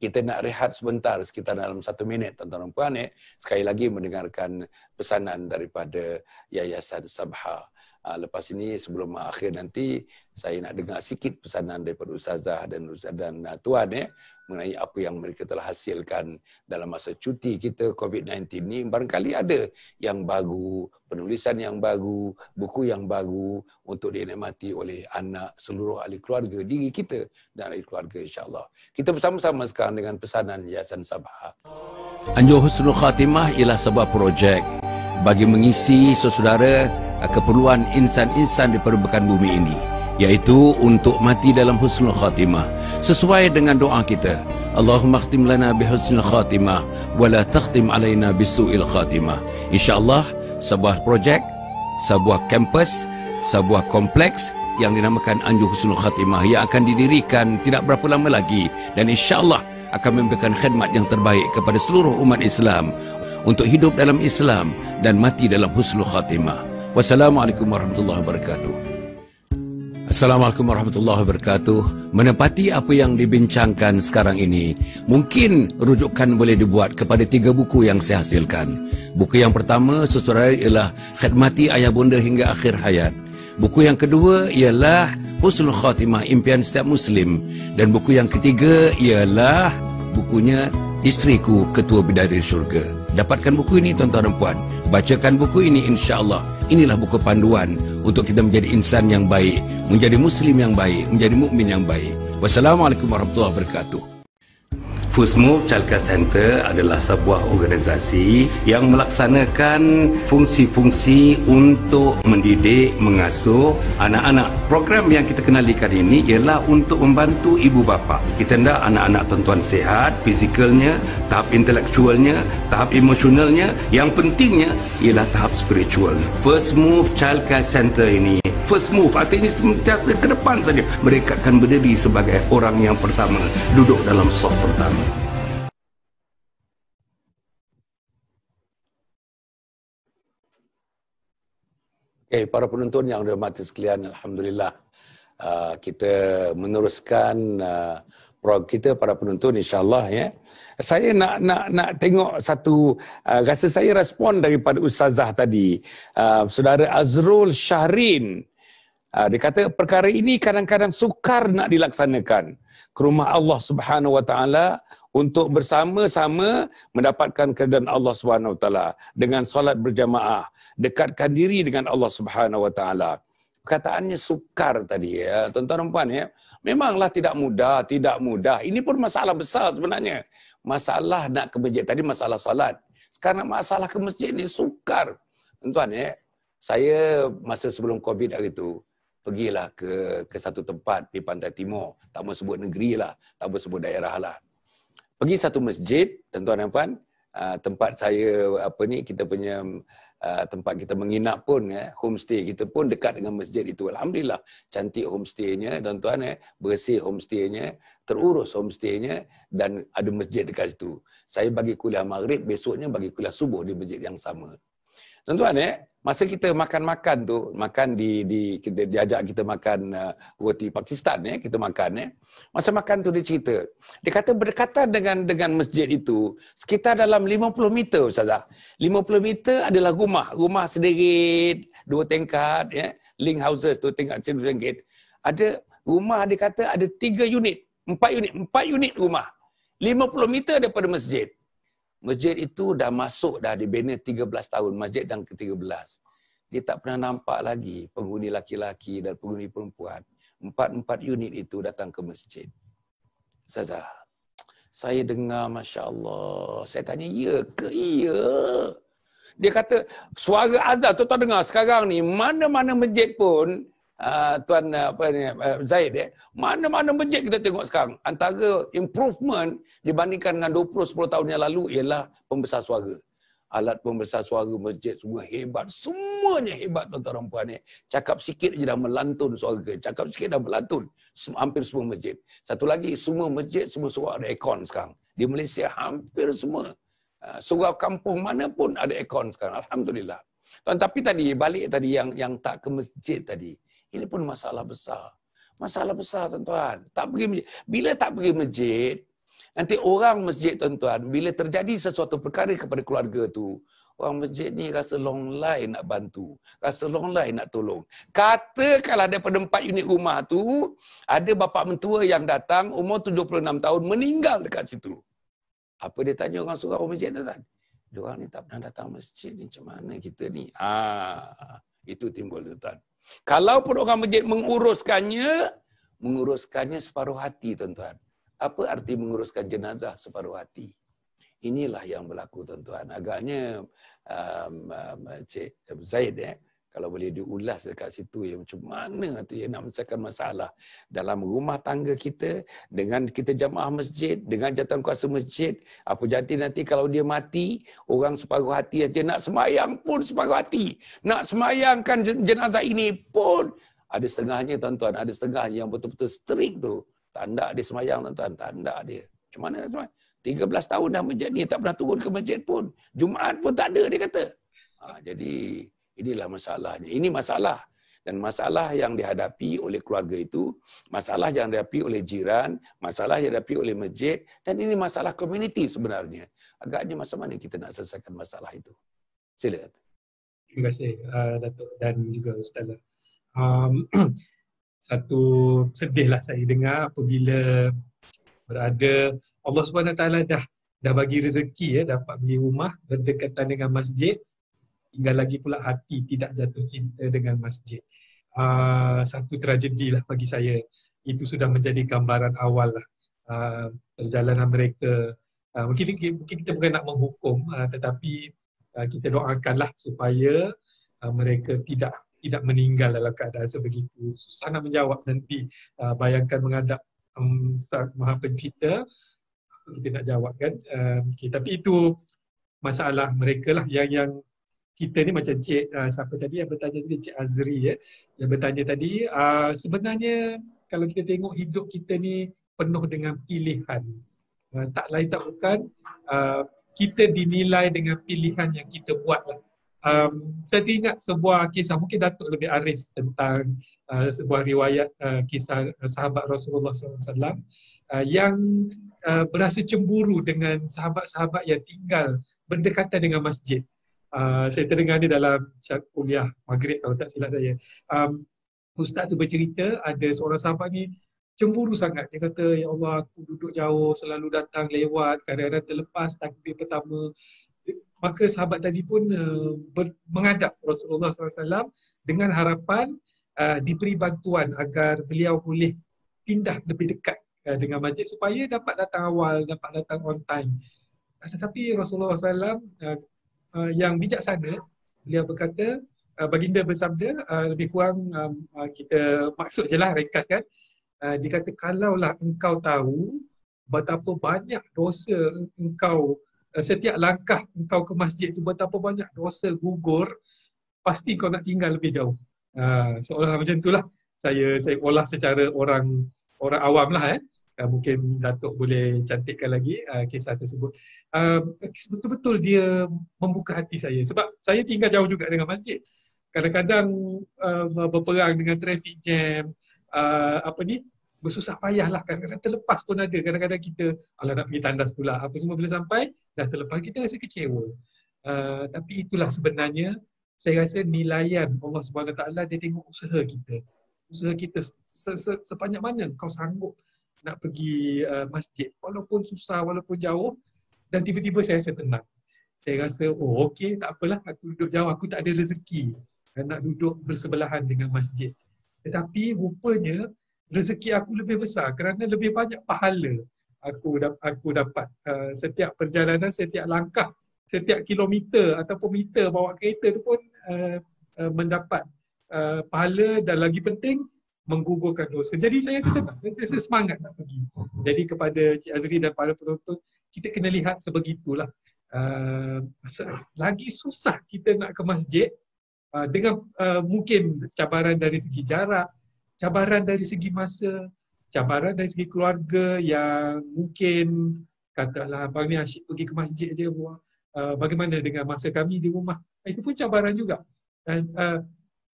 kita nak rehat sebentar sekitar dalam satu minit tuan-tuan dan puan eh sekali lagi mendengarkan pesanan daripada Yayasan Sabha. Uh, lepas ini sebelum akhir nanti saya nak dengar sikit pesanan daripada ustazah dan ustaz dan uh, tuan ya eh, mengenai apa yang mereka telah hasilkan dalam masa cuti kita COVID-19 ni barangkali ada yang baru, penulisan yang baru, buku yang baru untuk dinikmati oleh anak seluruh ahli keluarga diri kita dan ahli keluarga Insyaallah Kita bersama-sama sekarang dengan pesanan Yayasan Sabah. Anjur Husnul Khatimah ialah sebuah projek bagi mengisi saudara Eh, keperluan insan-insan di permukaan bumi ini yaitu untuk mati dalam husnul khatimah sesuai dengan doa kita Allahumma khtim lana bi husnul khatimah wa la takhtim alaina bi su'il khatimah insyaallah sebuah projek sebuah kampus sebuah kompleks yang dinamakan Anju Husnul Khatimah yang akan didirikan tidak berapa lama lagi dan insyaallah akan memberikan khidmat yang terbaik kepada seluruh umat Islam untuk hidup dalam Islam dan mati dalam husnul khatimah. Wassalamualaikum warahmatullahi wabarakatuh. Assalamualaikum warahmatullahi wabarakatuh. Menepati apa yang dibincangkan sekarang ini, mungkin rujukan boleh dibuat kepada tiga buku yang saya hasilkan. Buku yang pertama sesuai ialah Khidmati Ayah Bunda Hingga Akhir Hayat. Buku yang kedua ialah Husnul Khatimah Impian Setiap Muslim. Dan buku yang ketiga ialah bukunya Isteriku Ketua Bidari Syurga. Dapatkan buku ini tuan-tuan dan puan bacakan buku ini insyaAllah inilah buku panduan untuk kita menjadi insan yang baik menjadi muslim yang baik menjadi mukmin yang baik wassalamualaikum warahmatullahi wabarakatuh First Move Childcare Centre adalah sebuah organisasi yang melaksanakan fungsi-fungsi untuk mendidik, mengasuh anak-anak. Program yang kita kenalikan ini ialah untuk membantu ibu bapa. Kita hendak anak-anak tuan-tuan sihat fizikalnya, tahap intelektualnya, tahap emosionalnya. Yang pentingnya ialah tahap spiritual. First Move Childcare Centre ini first move artinya sentiasa ke depan saja mereka akan berdiri sebagai orang yang pertama duduk dalam sok pertama Okay, eh, para penonton yang dihormati sekalian, Alhamdulillah uh, kita meneruskan uh, program kita para penonton insyaallah ya. Saya nak nak nak tengok satu uh, rasa saya respon daripada ustazah tadi. Uh, saudara Azrul Syahrin uh, dia kata perkara ini kadang-kadang sukar nak dilaksanakan. Ke rumah Allah Subhanahu Wa Taala untuk bersama-sama mendapatkan keadaan Allah Subhanahu Wataala dengan solat berjamaah, dekatkan diri dengan Allah Subhanahu Wataala. Kataannya sukar tadi ya, tentang tuan ya. Memanglah tidak mudah, tidak mudah. Ini pun masalah besar sebenarnya. Masalah nak ke masjid tadi masalah solat. Sekarang masalah ke masjid ni sukar. tuan ya, saya masa sebelum Covid hari itu, pergilah ke ke satu tempat di pantai timur tak mau sebut negeri lah tak mau sebut daerah lah pergi satu masjid tuan-tuan dan puan ah, tempat saya apa ni kita punya ah, tempat kita menginap pun ya eh, homestay kita pun dekat dengan masjid itu alhamdulillah cantik homestaynya tuan-tuan eh bersih homestaynya terurus homestaynya dan ada masjid dekat situ saya bagi kuliah maghrib besoknya bagi kuliah subuh di masjid yang sama tuan-tuan eh masa kita makan-makan tu makan di di kita diajak kita makan uh, roti Pakistan ya kita makan ya masa makan tu dia cerita dia kata berdekatan dengan dengan masjid itu sekitar dalam 50 meter ustazah 50 meter adalah rumah rumah sendiri dua tingkat ya link houses tu tingkat tingkat ada rumah dia kata ada tiga unit empat unit empat unit rumah 50 meter daripada masjid Masjid itu dah masuk dah dibina 13 tahun, masjid yang ke-13. Dia tak pernah nampak lagi penghuni laki-laki dan penghuni perempuan. Empat-empat unit itu datang ke masjid. Ustazah, saya dengar Masya Allah. Saya tanya, ya ke? Ya. Dia kata, suara azan tu tak dengar sekarang ni. Mana-mana masjid pun, Ah, tuan ah, apa ni ah, Zaid eh mana-mana masjid kita tengok sekarang antara improvement dibandingkan dengan 20 10 tahun yang lalu ialah pembesar suara alat pembesar suara masjid semua hebat semuanya hebat tuan-tuan dan puan eh cakap sikit je dah melantun suara cakap sikit dah melantun hampir semua masjid satu lagi semua masjid semua suara ada aircon sekarang di Malaysia hampir semua surau kampung mana pun ada aircon sekarang alhamdulillah tuan tapi tadi balik tadi yang yang tak ke masjid tadi ini pun masalah besar. Masalah besar tuan-tuan. Tak pergi masjid, bila tak pergi masjid, nanti orang masjid tuan-tuan bila terjadi sesuatu perkara kepada keluarga tu, orang masjid ni rasa long line nak bantu, rasa long line nak tolong. Katakanlah daripada empat unit rumah tu, ada bapa mentua yang datang umur 76 tahun meninggal dekat situ. Apa dia tanya orang surau orang masjid tuan-tuan? Dia orang ni tak pernah datang masjid ni macam mana kita ni? Ah, itu timbul tuan-tuan. Kalau pun orang masjid menguruskannya, menguruskannya separuh hati tuan-tuan. Apa arti menguruskan jenazah separuh hati? Inilah yang berlaku tuan-tuan. Agaknya um, um, Cik Zaid eh, kalau boleh diulas dekat situ ya macam mana tu ya nak menyelesaikan masalah dalam rumah tangga kita dengan kita jamaah masjid dengan jatuh kuasa masjid apa jadi nanti kalau dia mati orang separuh hati dia nak semayang pun separuh hati nak semayangkan jenazah ini pun ada setengahnya tuan-tuan ada setengahnya yang betul-betul strict tu tanda dia semayang tuan-tuan tanda dia macam mana nak semayang 13 tahun dah menjadi tak pernah turun ke masjid pun. Jumaat pun tak ada dia kata. Ha, jadi Inilah masalahnya. Ini masalah. Dan masalah yang dihadapi oleh keluarga itu, masalah yang dihadapi oleh jiran, masalah yang dihadapi oleh masjid, dan ini masalah komuniti sebenarnya. Agaknya masa mana kita nak selesaikan masalah itu? Sila Terima kasih, uh, Datuk dan juga ustaz. Um, [clears throat] satu sedihlah saya dengar apabila berada Allah SWT dah dah bagi rezeki ya dapat beli rumah berdekatan dengan masjid tinggal lagi pula hati tidak jatuh cinta dengan masjid. Uh, satu tragedi lah bagi saya. Itu sudah menjadi gambaran awal lah uh, perjalanan mereka. Uh, mungkin, mungkin kita bukan nak menghukum uh, tetapi uh, kita doakanlah supaya uh, mereka tidak tidak meninggal dalam keadaan sebegitu. Susah nak menjawab nanti. Uh, bayangkan menghadap um, maha pencipta kita nak jawab kan. Uh, okay. Tapi itu masalah mereka lah yang, yang kita ni macam Cik uh, siapa tadi yang bertanya tadi Cik Azri ya yang bertanya tadi uh, sebenarnya kalau kita tengok hidup kita ni penuh dengan pilihan uh, tak lain tak bukan uh, kita dinilai dengan pilihan yang kita buat lah. Um, saya teringat sebuah kisah mungkin Datuk lebih arif tentang uh, sebuah riwayat uh, kisah sahabat Rasulullah SAW uh, yang uh, berasa cemburu dengan sahabat-sahabat yang tinggal berdekatan dengan masjid. Ah, saya terdengar ni dalam kuliah maghrib kalau tak silap saya. Um, Ustaz tu bercerita ada seorang sahabat ni cemburu sangat. Dia kata, Ya Allah aku duduk jauh, selalu datang lewat, kadang-kadang terlepas takbir pertama. Maka sahabat tadi pun uh, ber- Rasulullah SAW dengan harapan uh, diberi bantuan agar beliau boleh pindah lebih dekat uh, dengan masjid supaya dapat datang awal, dapat datang on time. Tetapi Rasulullah SAW uh, Uh, yang bijaksana beliau berkata uh, baginda bersabda uh, lebih kurang um, uh, kita maksud jelah ringkas kan uh, dia kata kalaulah engkau tahu betapa banyak dosa engkau uh, setiap langkah engkau ke masjid tu betapa banyak dosa gugur pasti kau nak tinggal lebih jauh uh, seolah-olah macam itulah saya saya olah secara orang orang awam lah eh uh, mungkin Datuk boleh cantikkan lagi uh, kisah tersebut. Uh, betul-betul dia membuka hati saya sebab saya tinggal jauh juga dengan masjid. Kadang-kadang uh, berperang dengan traffic jam, uh, apa ni, bersusah payah lah. Kadang-kadang terlepas pun ada. Kadang-kadang kita, alah nak pergi tandas pula. Apa semua bila sampai, dah terlepas. Kita rasa kecewa. Uh, tapi itulah sebenarnya saya rasa nilaian Allah SWT dia tengok usaha kita. Usaha kita sepanjang mana kau sanggup nak pergi uh, masjid walaupun susah walaupun jauh dan tiba-tiba saya rasa tenang saya rasa oh okey tak apalah aku duduk jauh aku tak ada rezeki nak duduk bersebelahan dengan masjid tetapi rupanya rezeki aku lebih besar kerana lebih banyak pahala aku aku dapat uh, setiap perjalanan setiap langkah setiap kilometer ataupun meter bawa kereta tu pun uh, uh, mendapat uh, pahala dan lagi penting menggugurkan dosa. Jadi saya rasa saya rasa semangat nak pergi. Jadi kepada Cik Azri dan para penonton, kita kena lihat sebegitulah. Uh, lagi susah kita nak ke masjid uh, dengan uh, mungkin cabaran dari segi jarak, cabaran dari segi masa, cabaran dari segi keluarga yang mungkin katalah abang ni asyik pergi ke masjid dia buat uh, bagaimana dengan masa kami di rumah. Itu pun cabaran juga. Dan uh,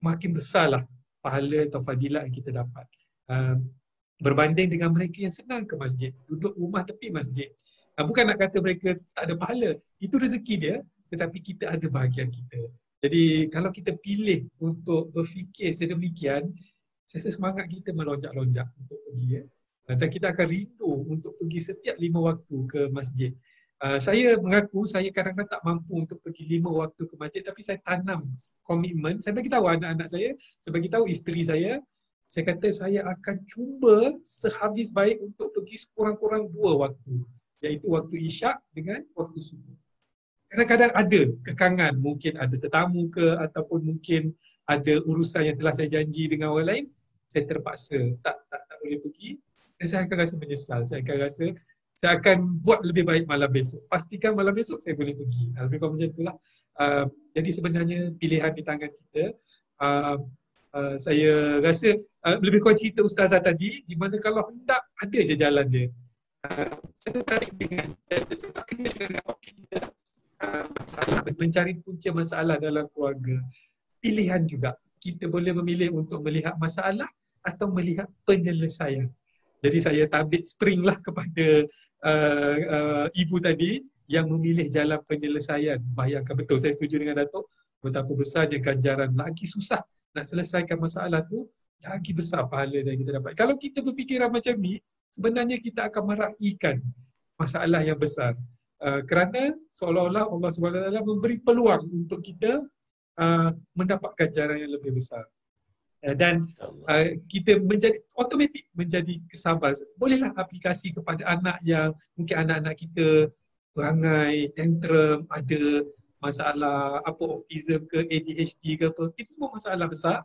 makin besarlah pahala atau fadilat yang kita dapat. Uh, berbanding dengan mereka yang senang ke masjid, duduk rumah tepi masjid. Uh, bukan nak kata mereka tak ada pahala, itu rezeki dia, tetapi kita ada bahagian kita. Jadi kalau kita pilih untuk berfikir sedemikian, saya rasa semangat kita melonjak-lonjak untuk pergi. Ya. Dan kita akan rindu untuk pergi setiap lima waktu ke masjid. Uh, saya mengaku saya kadang-kadang tak mampu untuk pergi lima waktu ke masjid tapi saya tanam komitmen. Saya bagi tahu anak-anak saya, saya bagi tahu isteri saya, saya kata saya akan cuba sehabis baik untuk pergi sekurang-kurang dua waktu. Iaitu waktu isyak dengan waktu subuh. Kadang-kadang ada kekangan. Mungkin ada tetamu ke ataupun mungkin ada urusan yang telah saya janji dengan orang lain. Saya terpaksa tak tak, tak boleh pergi. Dan saya akan rasa menyesal. Saya akan rasa saya akan buat lebih baik malam besok. Pastikan malam besok saya boleh pergi. Ah, lebih kurang macam itulah. Uh, ah, jadi sebenarnya pilihan di tangan kita. Uh, uh, saya rasa uh, lebih kurang cerita Ustazah tadi di mana kalau hendak ada je jalan dia. Saya uh, tertarik dengan masalah, mencari punca masalah dalam keluarga. Pilihan juga. Kita boleh memilih untuk melihat masalah atau melihat penyelesaian. Jadi saya tabik spring lah kepada uh, uh, ibu tadi yang memilih jalan penyelesaian. Bayangkan betul saya setuju dengan Datuk betapa besar dia ganjaran. Lagi susah nak selesaikan masalah tu, lagi besar pahala yang kita dapat. Kalau kita berfikir macam ni, sebenarnya kita akan meraihkan masalah yang besar. Uh, kerana seolah-olah Allah SWT memberi peluang untuk kita uh, mendapat ganjaran yang lebih besar. Eh, dan uh, kita menjadi automatik menjadi kesabar bolehlah aplikasi kepada anak yang mungkin anak-anak kita perangai tantrum ada masalah apa autism ke ADHD ke apa itu pun masalah besar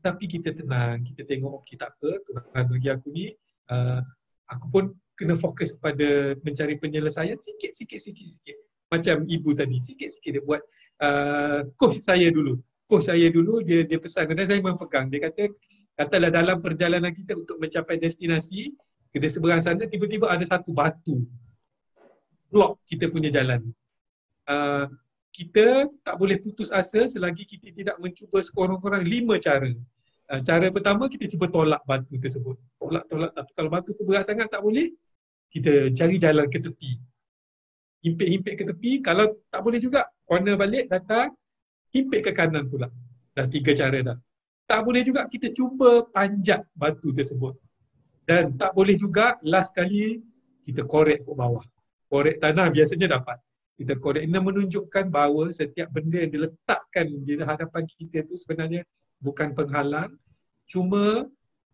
tapi kita tenang kita tengok okey tak apa Tuhan bagi aku ni uh, aku pun kena fokus kepada mencari penyelesaian sikit sikit sikit sikit macam ibu tadi sikit sikit dia buat uh, coach saya dulu coach saya dulu dia dia pesan dan saya memegang dia kata katalah dalam perjalanan kita untuk mencapai destinasi ke seberang sana tiba-tiba ada satu batu blok kita punya jalan uh, kita tak boleh putus asa selagi kita tidak mencuba sekurang-kurang lima cara uh, cara pertama kita cuba tolak batu tersebut tolak tolak tapi kalau batu tu berat sangat tak boleh kita cari jalan ke tepi impit-impit ke tepi kalau tak boleh juga corner balik datang himpit ke kanan pula. Dah tiga cara dah. Tak boleh juga kita cuba panjat batu tersebut. Dan tak boleh juga last kali kita korek ke bawah. Korek tanah biasanya dapat. Kita korek ini menunjukkan bahawa setiap benda yang diletakkan di hadapan kita itu sebenarnya bukan penghalang. Cuma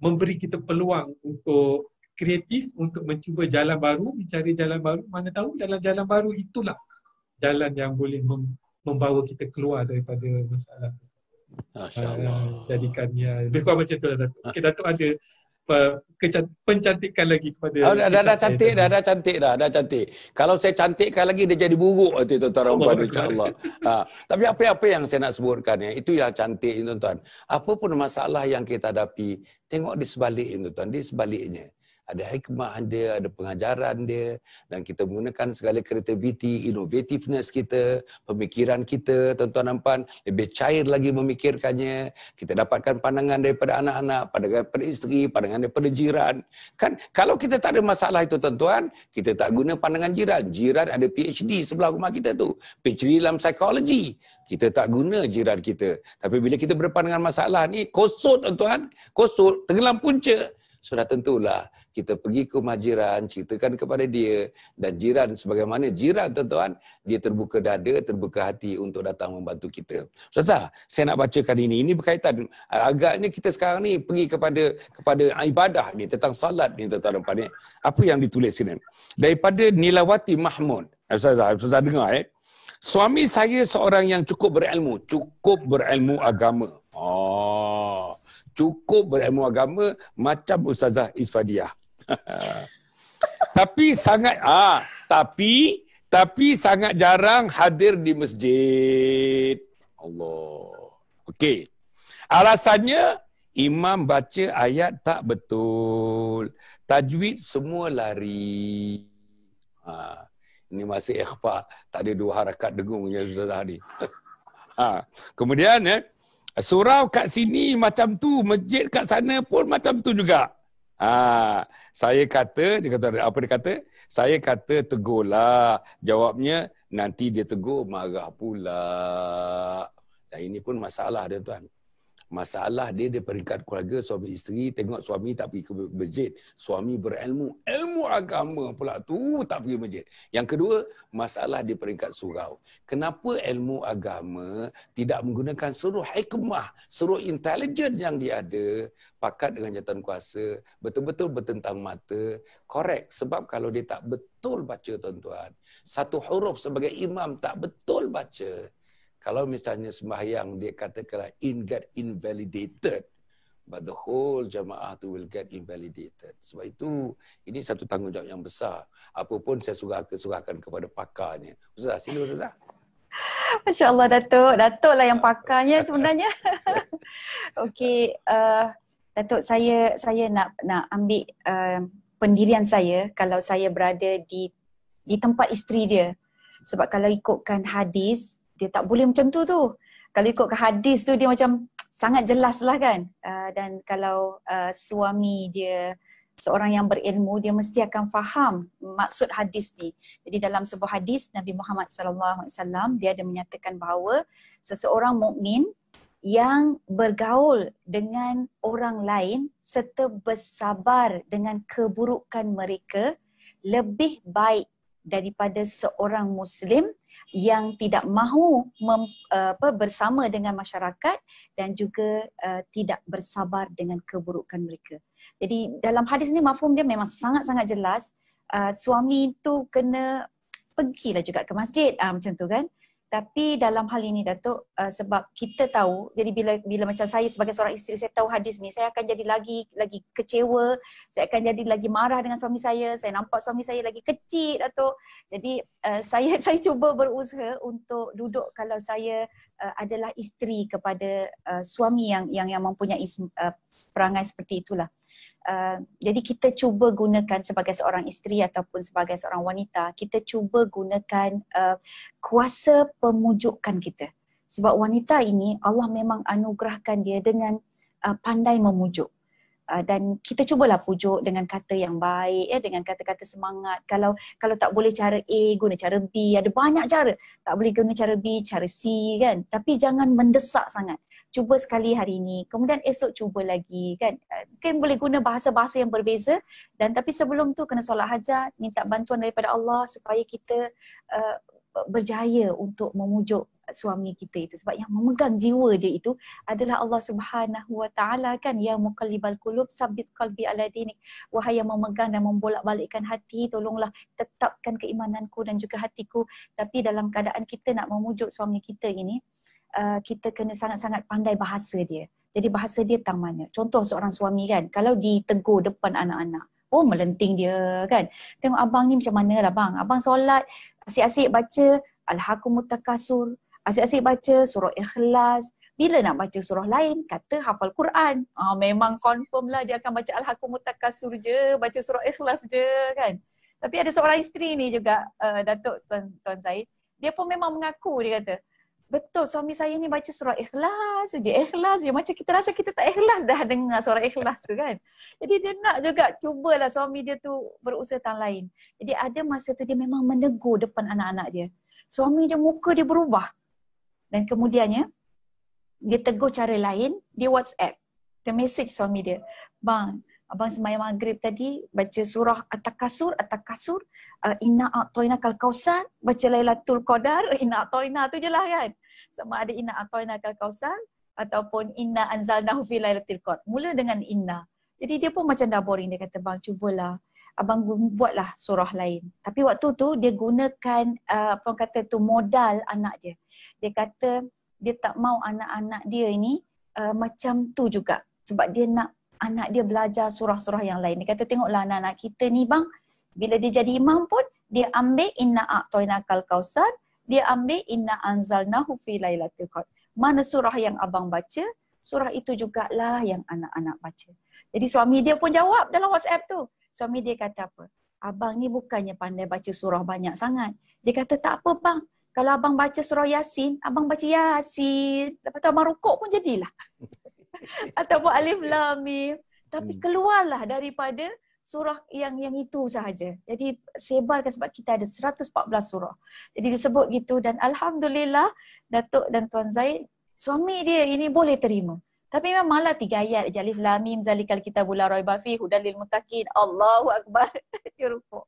memberi kita peluang untuk kreatif untuk mencuba jalan baru, mencari jalan baru. Mana tahu dalam jalan baru itulah jalan yang boleh mem- membawa kita keluar daripada masalah masyaallah ah, jadikannya lebih kurang macam itulah Datuk. Okey Datuk ada pencantikan lagi kepada oh, dah, dah, dah cantik dah, dah cantik dah, dah cantik. Kalau saya cantikkan lagi dia jadi buruk nanti tuan-tuan dan puan insya-Allah. Ha, tapi apa-apa yang saya nak sebutkan ya, itu yang cantik tuan-tuan. Apa pun masalah yang kita hadapi, tengok di sebalik tuan-tuan, di sebaliknya ada hikmah dia, ada pengajaran dia dan kita menggunakan segala kreativiti, innovativeness kita, pemikiran kita, tuan-tuan nampak lebih cair lagi memikirkannya. Kita dapatkan pandangan daripada anak-anak, pandangan daripada isteri, pandangan daripada jiran. Kan kalau kita tak ada masalah itu tuan-tuan, kita tak guna pandangan jiran. Jiran ada PhD sebelah rumah kita tu. PhD dalam psikologi. Kita tak guna jiran kita. Tapi bila kita berdepan dengan masalah ni, kosut tuan-tuan, kosut, tenggelam punca. Sudah tentulah kita pergi ke rumah jiran, ceritakan kepada dia dan jiran sebagaimana jiran tuan-tuan, dia terbuka dada, terbuka hati untuk datang membantu kita. Ustazah, saya nak bacakan ini. Ini berkaitan agaknya kita sekarang ni pergi kepada kepada ibadah ni tentang salat ni tuan-tuan dan puan Apa yang ditulis sini? Daripada Nilawati Mahmud. Ustazah, Ustazah dengar eh. Suami saya seorang yang cukup berilmu, cukup berilmu agama. Oh, cukup berilmu agama macam Ustazah Isfadiyah. [laughs] tapi sangat ah tapi tapi sangat jarang hadir di masjid. Allah. Okey. Alasannya imam baca ayat tak betul. Tajwid semua lari. Ha. Ini masih ikhfa. Tak ada dua harakat degungnya sudah tadi. [laughs] Ha. Kemudian eh, surau kat sini macam tu. Masjid kat sana pun macam tu juga. Ah, saya kata, dia kata, apa dia kata? Saya kata tegurlah. Jawabnya, nanti dia tegur marah pula. Dan ini pun masalah dia tuan masalah dia di peringkat keluarga suami isteri tengok suami tak pergi ke masjid suami berilmu ilmu agama pula tu tak pergi masjid yang kedua masalah di peringkat surau kenapa ilmu agama tidak menggunakan seluruh hikmah seluruh intelijen yang dia ada pakat dengan jawatan kuasa betul-betul bertentang mata korek sebab kalau dia tak betul baca tuan-tuan satu huruf sebagai imam tak betul baca kalau misalnya sembahyang dia katakanlah in get invalidated but the whole jamaah tu will get invalidated. Sebab itu ini satu tanggungjawab yang besar. Apapun saya suka surahkan kepada pakarnya. Ustaz, sila Ustaz. Masya-Allah Datuk, Datuk lah yang pakarnya sebenarnya. [laughs] Okey, uh, Datuk saya saya nak nak ambil uh, pendirian saya kalau saya berada di di tempat isteri dia. Sebab kalau ikutkan hadis, dia tak boleh macam tu tu. Kalau ikut ke hadis tu dia macam sangat jelas lah kan. Uh, dan kalau uh, suami dia seorang yang berilmu dia mesti akan faham maksud hadis ni. Jadi dalam sebuah hadis Nabi Muhammad SAW dia ada menyatakan bahawa seseorang mukmin yang bergaul dengan orang lain serta bersabar dengan keburukan mereka lebih baik daripada seorang muslim yang tidak mahu mem, eh, apa, bersama dengan masyarakat dan juga uh, tidak bersabar dengan keburukan mereka. Jadi dalam hadis ni mafhum dia memang sangat-sangat jelas uh, suami tu kena pergilah juga ke masjid uh, macam tu kan tapi dalam hal ini Datuk uh, sebab kita tahu jadi bila bila macam saya sebagai seorang isteri saya tahu hadis ni saya akan jadi lagi lagi kecewa saya akan jadi lagi marah dengan suami saya saya nampak suami saya lagi kecil Datuk jadi uh, [laughs] saya saya cuba berusaha untuk duduk kalau saya uh, adalah isteri kepada uh, suami yang yang yang mempunyai uh, perangai seperti itulah Uh, jadi kita cuba gunakan sebagai seorang isteri ataupun sebagai seorang wanita, kita cuba gunakan uh, kuasa pemujukan kita. Sebab wanita ini Allah memang anugerahkan dia dengan uh, pandai memujuk. Uh, dan kita cubalah pujuk dengan kata yang baik ya dengan kata-kata semangat kalau kalau tak boleh cara A guna cara B ada banyak cara tak boleh guna cara B cara C kan tapi jangan mendesak sangat cuba sekali hari ini kemudian esok cuba lagi kan eh, mungkin boleh guna bahasa-bahasa yang berbeza dan tapi sebelum tu kena solat hajat minta bantuan daripada Allah supaya kita uh, berjaya untuk memujuk suami kita itu sebab yang memegang jiwa dia itu adalah Allah Subhanahu Wa Taala kan ya muqallibal qulub sabbit qalbi ala dinik wahai yang memegang dan membolak-balikkan hati tolonglah tetapkan keimananku dan juga hatiku tapi dalam keadaan kita nak memujuk suami kita ini Uh, kita kena sangat-sangat pandai bahasa dia. Jadi bahasa dia tentang mana. Contoh seorang suami kan, kalau ditegur depan anak-anak, oh melenting dia kan. Tengok abang ni macam mana lah bang. Abang solat, asyik-asyik baca Al-Hakum Mutakasur, asyik-asyik baca surah ikhlas, bila nak baca surah lain, kata hafal Quran. Ah, memang confirm lah dia akan baca Al-Hakum Mutakasur je, baca surah ikhlas je kan. Tapi ada seorang isteri ni juga, uh, Datuk Tuan, Tuan Zaid, dia pun memang mengaku, dia kata, Betul, suami saya ni baca surah ikhlas saja. Ikhlas je. Macam kita rasa kita tak ikhlas dah dengar surah ikhlas tu kan. Jadi dia nak juga cubalah suami dia tu berusaha tang lain. Jadi ada masa tu dia memang menegur depan anak-anak dia. Suami dia muka dia berubah. Dan kemudiannya, dia tegur cara lain, dia WhatsApp. Dia message suami dia. Bang, abang semaya maghrib tadi baca surah at-takasur at-takasur uh, inna atoina kalkausar baca lailatul qadar [laughs] inna atoina tu je lah kan sama ada inna atoina kalkausar ataupun inna anzalnahu fi lailatul qadar mula dengan inna jadi dia pun macam dah boring dia kata bang cubalah abang buatlah surah lain tapi waktu tu dia gunakan uh, apa orang kata tu modal anak dia dia kata dia tak mau anak-anak dia ini uh, macam tu juga sebab dia nak anak dia belajar surah-surah yang lain. Dia kata tengoklah anak-anak kita ni bang, bila dia jadi imam pun dia ambil inna a'toyna kal kausar, dia ambil inna anzalnahu fi lailatul qadar. Mana surah yang abang baca, surah itu jugalah yang anak-anak baca. Jadi suami dia pun jawab dalam WhatsApp tu. Suami dia kata apa? Abang ni bukannya pandai baca surah banyak sangat. Dia kata tak apa bang. Kalau abang baca surah Yasin, abang baca Yasin. Lepas tu abang rukuk pun jadilah. [laughs] [laughs] ataupun alif ya. lam mim tapi hmm. keluarlah daripada surah yang yang itu sahaja. Jadi sebarkan sebab kita ada 114 surah. Jadi disebut gitu dan alhamdulillah Datuk dan Tuan Zaid suami dia ini boleh terima. Tapi memang malah tiga ayat Jalif Lamim, Zalikal Kitabullah Roy Bafi, Hudan Mutakin, Allahu Akbar, [laughs] dia rukuk.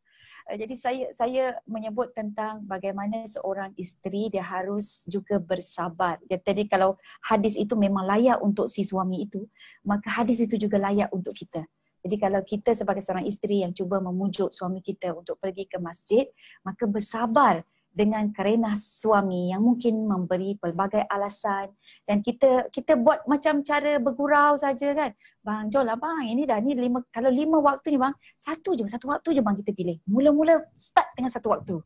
Eh, jadi saya saya menyebut tentang bagaimana seorang isteri dia harus juga bersabar. Jadi kalau hadis itu memang layak untuk si suami itu, maka hadis itu juga layak untuk kita. Jadi kalau kita sebagai seorang isteri yang cuba memujuk suami kita untuk pergi ke masjid, maka bersabar dengan kerenah suami yang mungkin memberi pelbagai alasan dan kita kita buat macam cara bergurau saja kan bang jom lah bang ini dah ni lima kalau lima waktu ni bang satu je satu waktu je bang kita pilih mula-mula start dengan satu waktu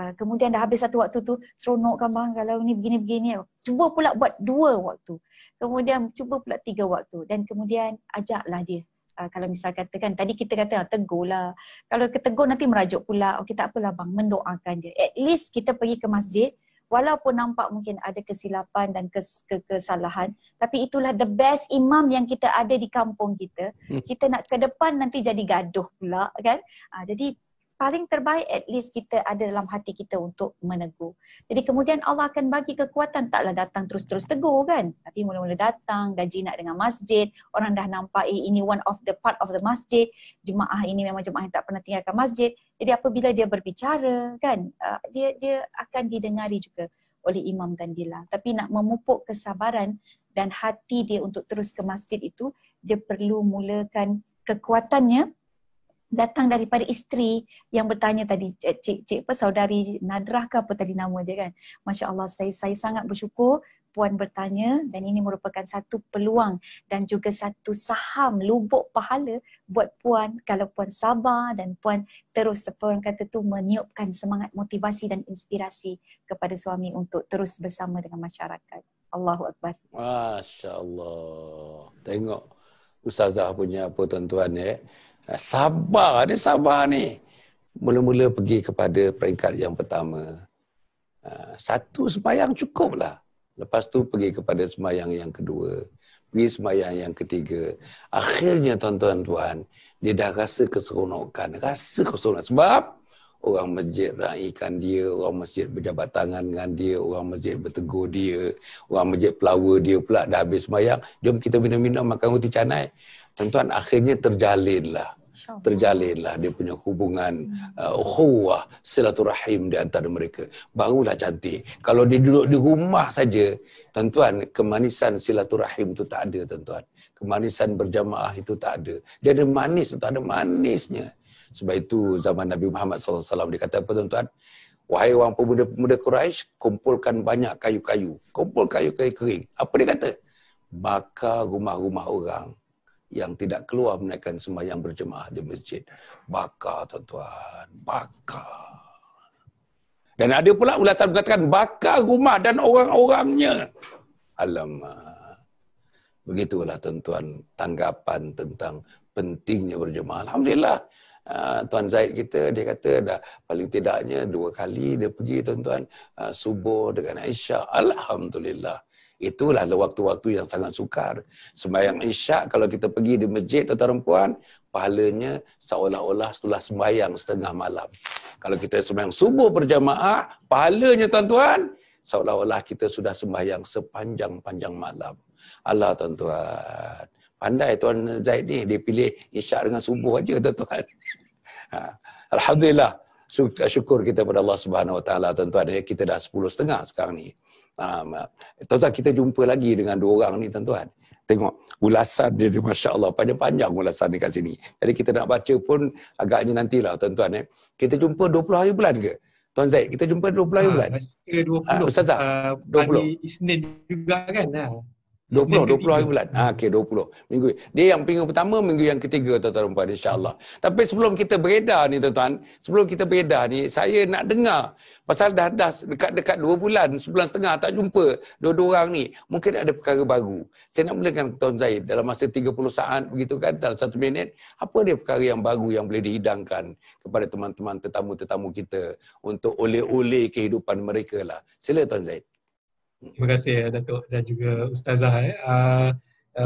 uh, kemudian dah habis satu waktu tu seronok kan bang kalau ni begini begini cuba pula buat dua waktu kemudian cuba pula tiga waktu dan kemudian ajaklah dia uh, kalau misal kata kan tadi kita kata ah, tegur lah kalau ketegur nanti merajuk pula okey tak apalah bang mendoakan dia at least kita pergi ke masjid walaupun nampak mungkin ada kesilapan dan kes kesalahan tapi itulah the best imam yang kita ada di kampung kita hmm. kita nak ke depan nanti jadi gaduh pula kan uh, jadi paling terbaik at least kita ada dalam hati kita untuk menegur. Jadi kemudian Allah akan bagi kekuatan taklah datang terus-terus tegur kan. Tapi mula-mula datang dah jinak dengan masjid, orang dah nampak eh, ini one of the part of the masjid, jemaah ini memang jemaah yang tak pernah tinggalkan masjid. Jadi apabila dia berbicara kan, ah, dia dia akan didengari juga oleh imam dan dila. Tapi nak memupuk kesabaran dan hati dia untuk terus ke masjid itu, dia perlu mulakan kekuatannya datang daripada isteri yang bertanya tadi cik cik apa saudari Nadrah ke apa tadi nama dia kan Masya Allah saya saya sangat bersyukur puan bertanya dan ini merupakan satu peluang dan juga satu saham lubuk pahala buat puan kalau puan sabar dan puan terus seperti kata tu meniupkan semangat motivasi dan inspirasi kepada suami untuk terus bersama dengan masyarakat Allahu akbar Masya Allah tengok Ustazah punya apa tuan-tuan ya. Eh, sabar ni sabar ni. Mula-mula pergi kepada peringkat yang pertama. Eh, satu sembahyang cukuplah. Lepas tu pergi kepada semayang yang kedua. Pergi semayang yang ketiga. Akhirnya tuan-tuan tuan, dia dah rasa keseronokan. Rasa keseronokan. Sebab orang masjid raikan dia, orang masjid berjabat tangan dengan dia, orang masjid bertegur dia, orang masjid pelawa dia pula dah habis semayang. Jom kita minum-minum makan roti canai tuan-tuan akhirnya terjalinlah terjalinlah dia punya hubungan hmm. uh, khuwah silaturahim di antara mereka barulah cantik kalau dia duduk di rumah saja tuan-tuan kemanisan silaturahim itu tak ada tuan-tuan kemanisan berjamaah itu tak ada dia ada manis tak ada manisnya sebab itu zaman Nabi Muhammad SAW dia kata apa tuan-tuan wahai orang pemuda-pemuda Quraisy kumpulkan banyak kayu-kayu kumpul kayu-kayu kering apa dia kata bakar rumah-rumah orang yang tidak keluar menaikkan sembahyang berjemaah di masjid. Bakar tuan-tuan. Bakar. Dan ada pula ulasan mengatakan bakar rumah dan orang-orangnya. Alamak. Begitulah tuan-tuan tanggapan tentang pentingnya berjemaah. Alhamdulillah. Uh, tuan Zaid kita dia kata dah paling tidaknya dua kali dia pergi tuan-tuan uh, subuh dengan Aisyah alhamdulillah Itulah waktu-waktu yang sangat sukar. Sembahyang isyak kalau kita pergi di masjid atau tuan dan pahalanya seolah-olah setelah sembahyang setengah malam. Kalau kita sembahyang subuh berjamaah, pahalanya tuan-tuan, seolah-olah kita sudah sembahyang sepanjang-panjang malam. Allah tuan-tuan. Pandai tuan Zaid ni, dia pilih isyak dengan subuh aja tuan-tuan. [laughs] Ha. Alhamdulillah. Syukur kita kepada Allah Subhanahu Wa Taala tuan-tuan ya, kita dah sepuluh setengah sekarang ni. Um, tuan-tuan kita jumpa lagi dengan dua orang ni tuan-tuan. Tengok ulasan dia di Masya Allah. Panjang-panjang ulasan dia kat sini. Jadi kita nak baca pun agaknya nantilah tuan-tuan. Eh. Kita jumpa 20 hari bulan ke? Tuan Zaid, kita jumpa 20 hari ha, bulan. Masa 20. Ha, Ustazah, ah, uh, 20. Hari Isnin juga kan. Ha. 20, 20 hari bulan. Ah, okay, 20. Minggu. Dia yang minggu pertama, minggu yang ketiga, tuan-tuan dan puan, insyaAllah. Tapi sebelum kita beredar ni, tuan-tuan, sebelum kita beredar ni, saya nak dengar, pasal dah, dah dekat-dekat 2 bulan, sebulan setengah, tak jumpa dua-dua orang ni, mungkin ada perkara baru. Saya nak mulakan Tuan Zaid, dalam masa 30 saat, begitu kan, dalam satu minit, apa dia perkara yang baru yang boleh dihidangkan kepada teman-teman tetamu-tetamu kita untuk oleh-oleh kehidupan mereka lah. Sila Tuan Zaid. Terima kasih ya Datuk dan juga Ustazah eh. Uh,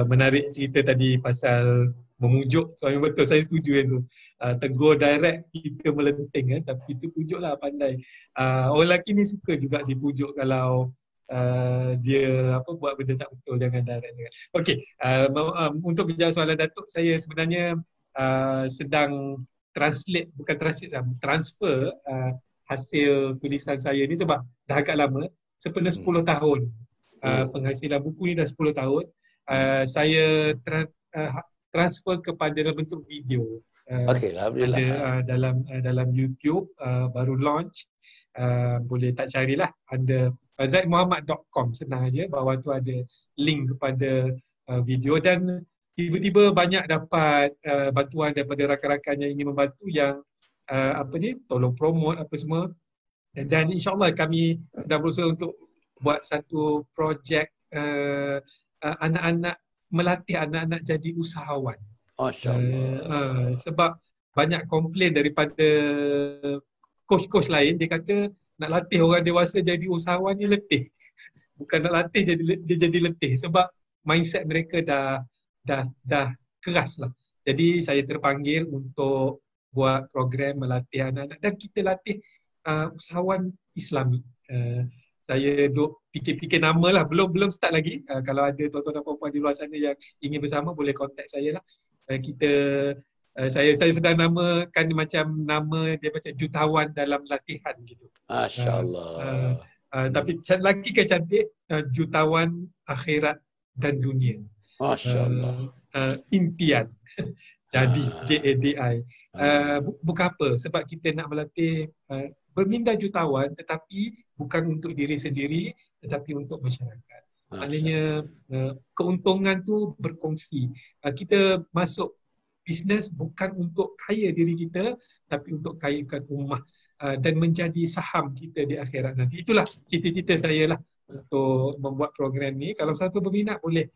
menarik cerita tadi pasal memujuk suami betul saya setuju itu tu uh, tegur direct kita melenting eh, tapi itu pujuk lah pandai uh, orang lelaki ni suka juga dipujuk kalau uh, dia apa buat benda tak betul jangan direct dengan okey uh, um, untuk menjawab soalan datuk saya sebenarnya uh, sedang translate bukan translate lah, transfer uh, hasil tulisan saya ni sebab dah agak lama sepenuh hmm. 10 tahun. Uh, penghasilan buku ni dah 10 tahun. Uh, saya tra- uh, transfer kepada dalam bentuk video. Uh, okay, alhamdulillah. Ada, uh, dalam uh, dalam YouTube uh, baru launch. Uh, boleh tak carilah anda zaidmuhammad.com senang aja bawah tu ada link kepada uh, video dan tiba-tiba banyak dapat uh, bantuan daripada rakan-rakan yang ingin membantu yang uh, apa ni tolong promote apa semua dan then insyaAllah kami sedang berusaha untuk buat satu projek uh, uh, anak-anak, melatih anak-anak jadi usahawan. Uh, uh, sebab banyak komplain daripada coach-coach lain, dia kata nak latih orang dewasa jadi usahawan ni letih. Bukan nak latih jadi dia jadi letih sebab mindset mereka dah dah dah keras lah. Jadi saya terpanggil untuk buat program melatih anak-anak dan kita latih uh, usahawan islami. Uh, saya duk fikir-fikir nama lah, belum belum start lagi. Uh, kalau ada tuan-tuan dan puan-puan di luar sana yang ingin bersama boleh contact saya lah. Uh, kita uh, saya saya sedang nama kan macam nama dia macam jutawan dalam latihan gitu. Masya-Allah. Uh, uh, uh hmm. tapi lelaki ke cantik uh, jutawan akhirat dan dunia. Masya-Allah. Uh, uh, impian. [laughs] Jadi ah. JADI. Uh, bu- buka apa sebab kita nak melatih uh, berminda jutawan tetapi bukan untuk diri sendiri tetapi untuk masyarakat. Maknanya eh, keuntungan tu berkongsi. Eh, kita masuk bisnes bukan untuk kaya diri kita tapi untuk kayakan rumah eh, dan menjadi saham kita di akhirat nanti. Itulah cita-cita saya lah untuk membuat program ni. Kalau satu berminat boleh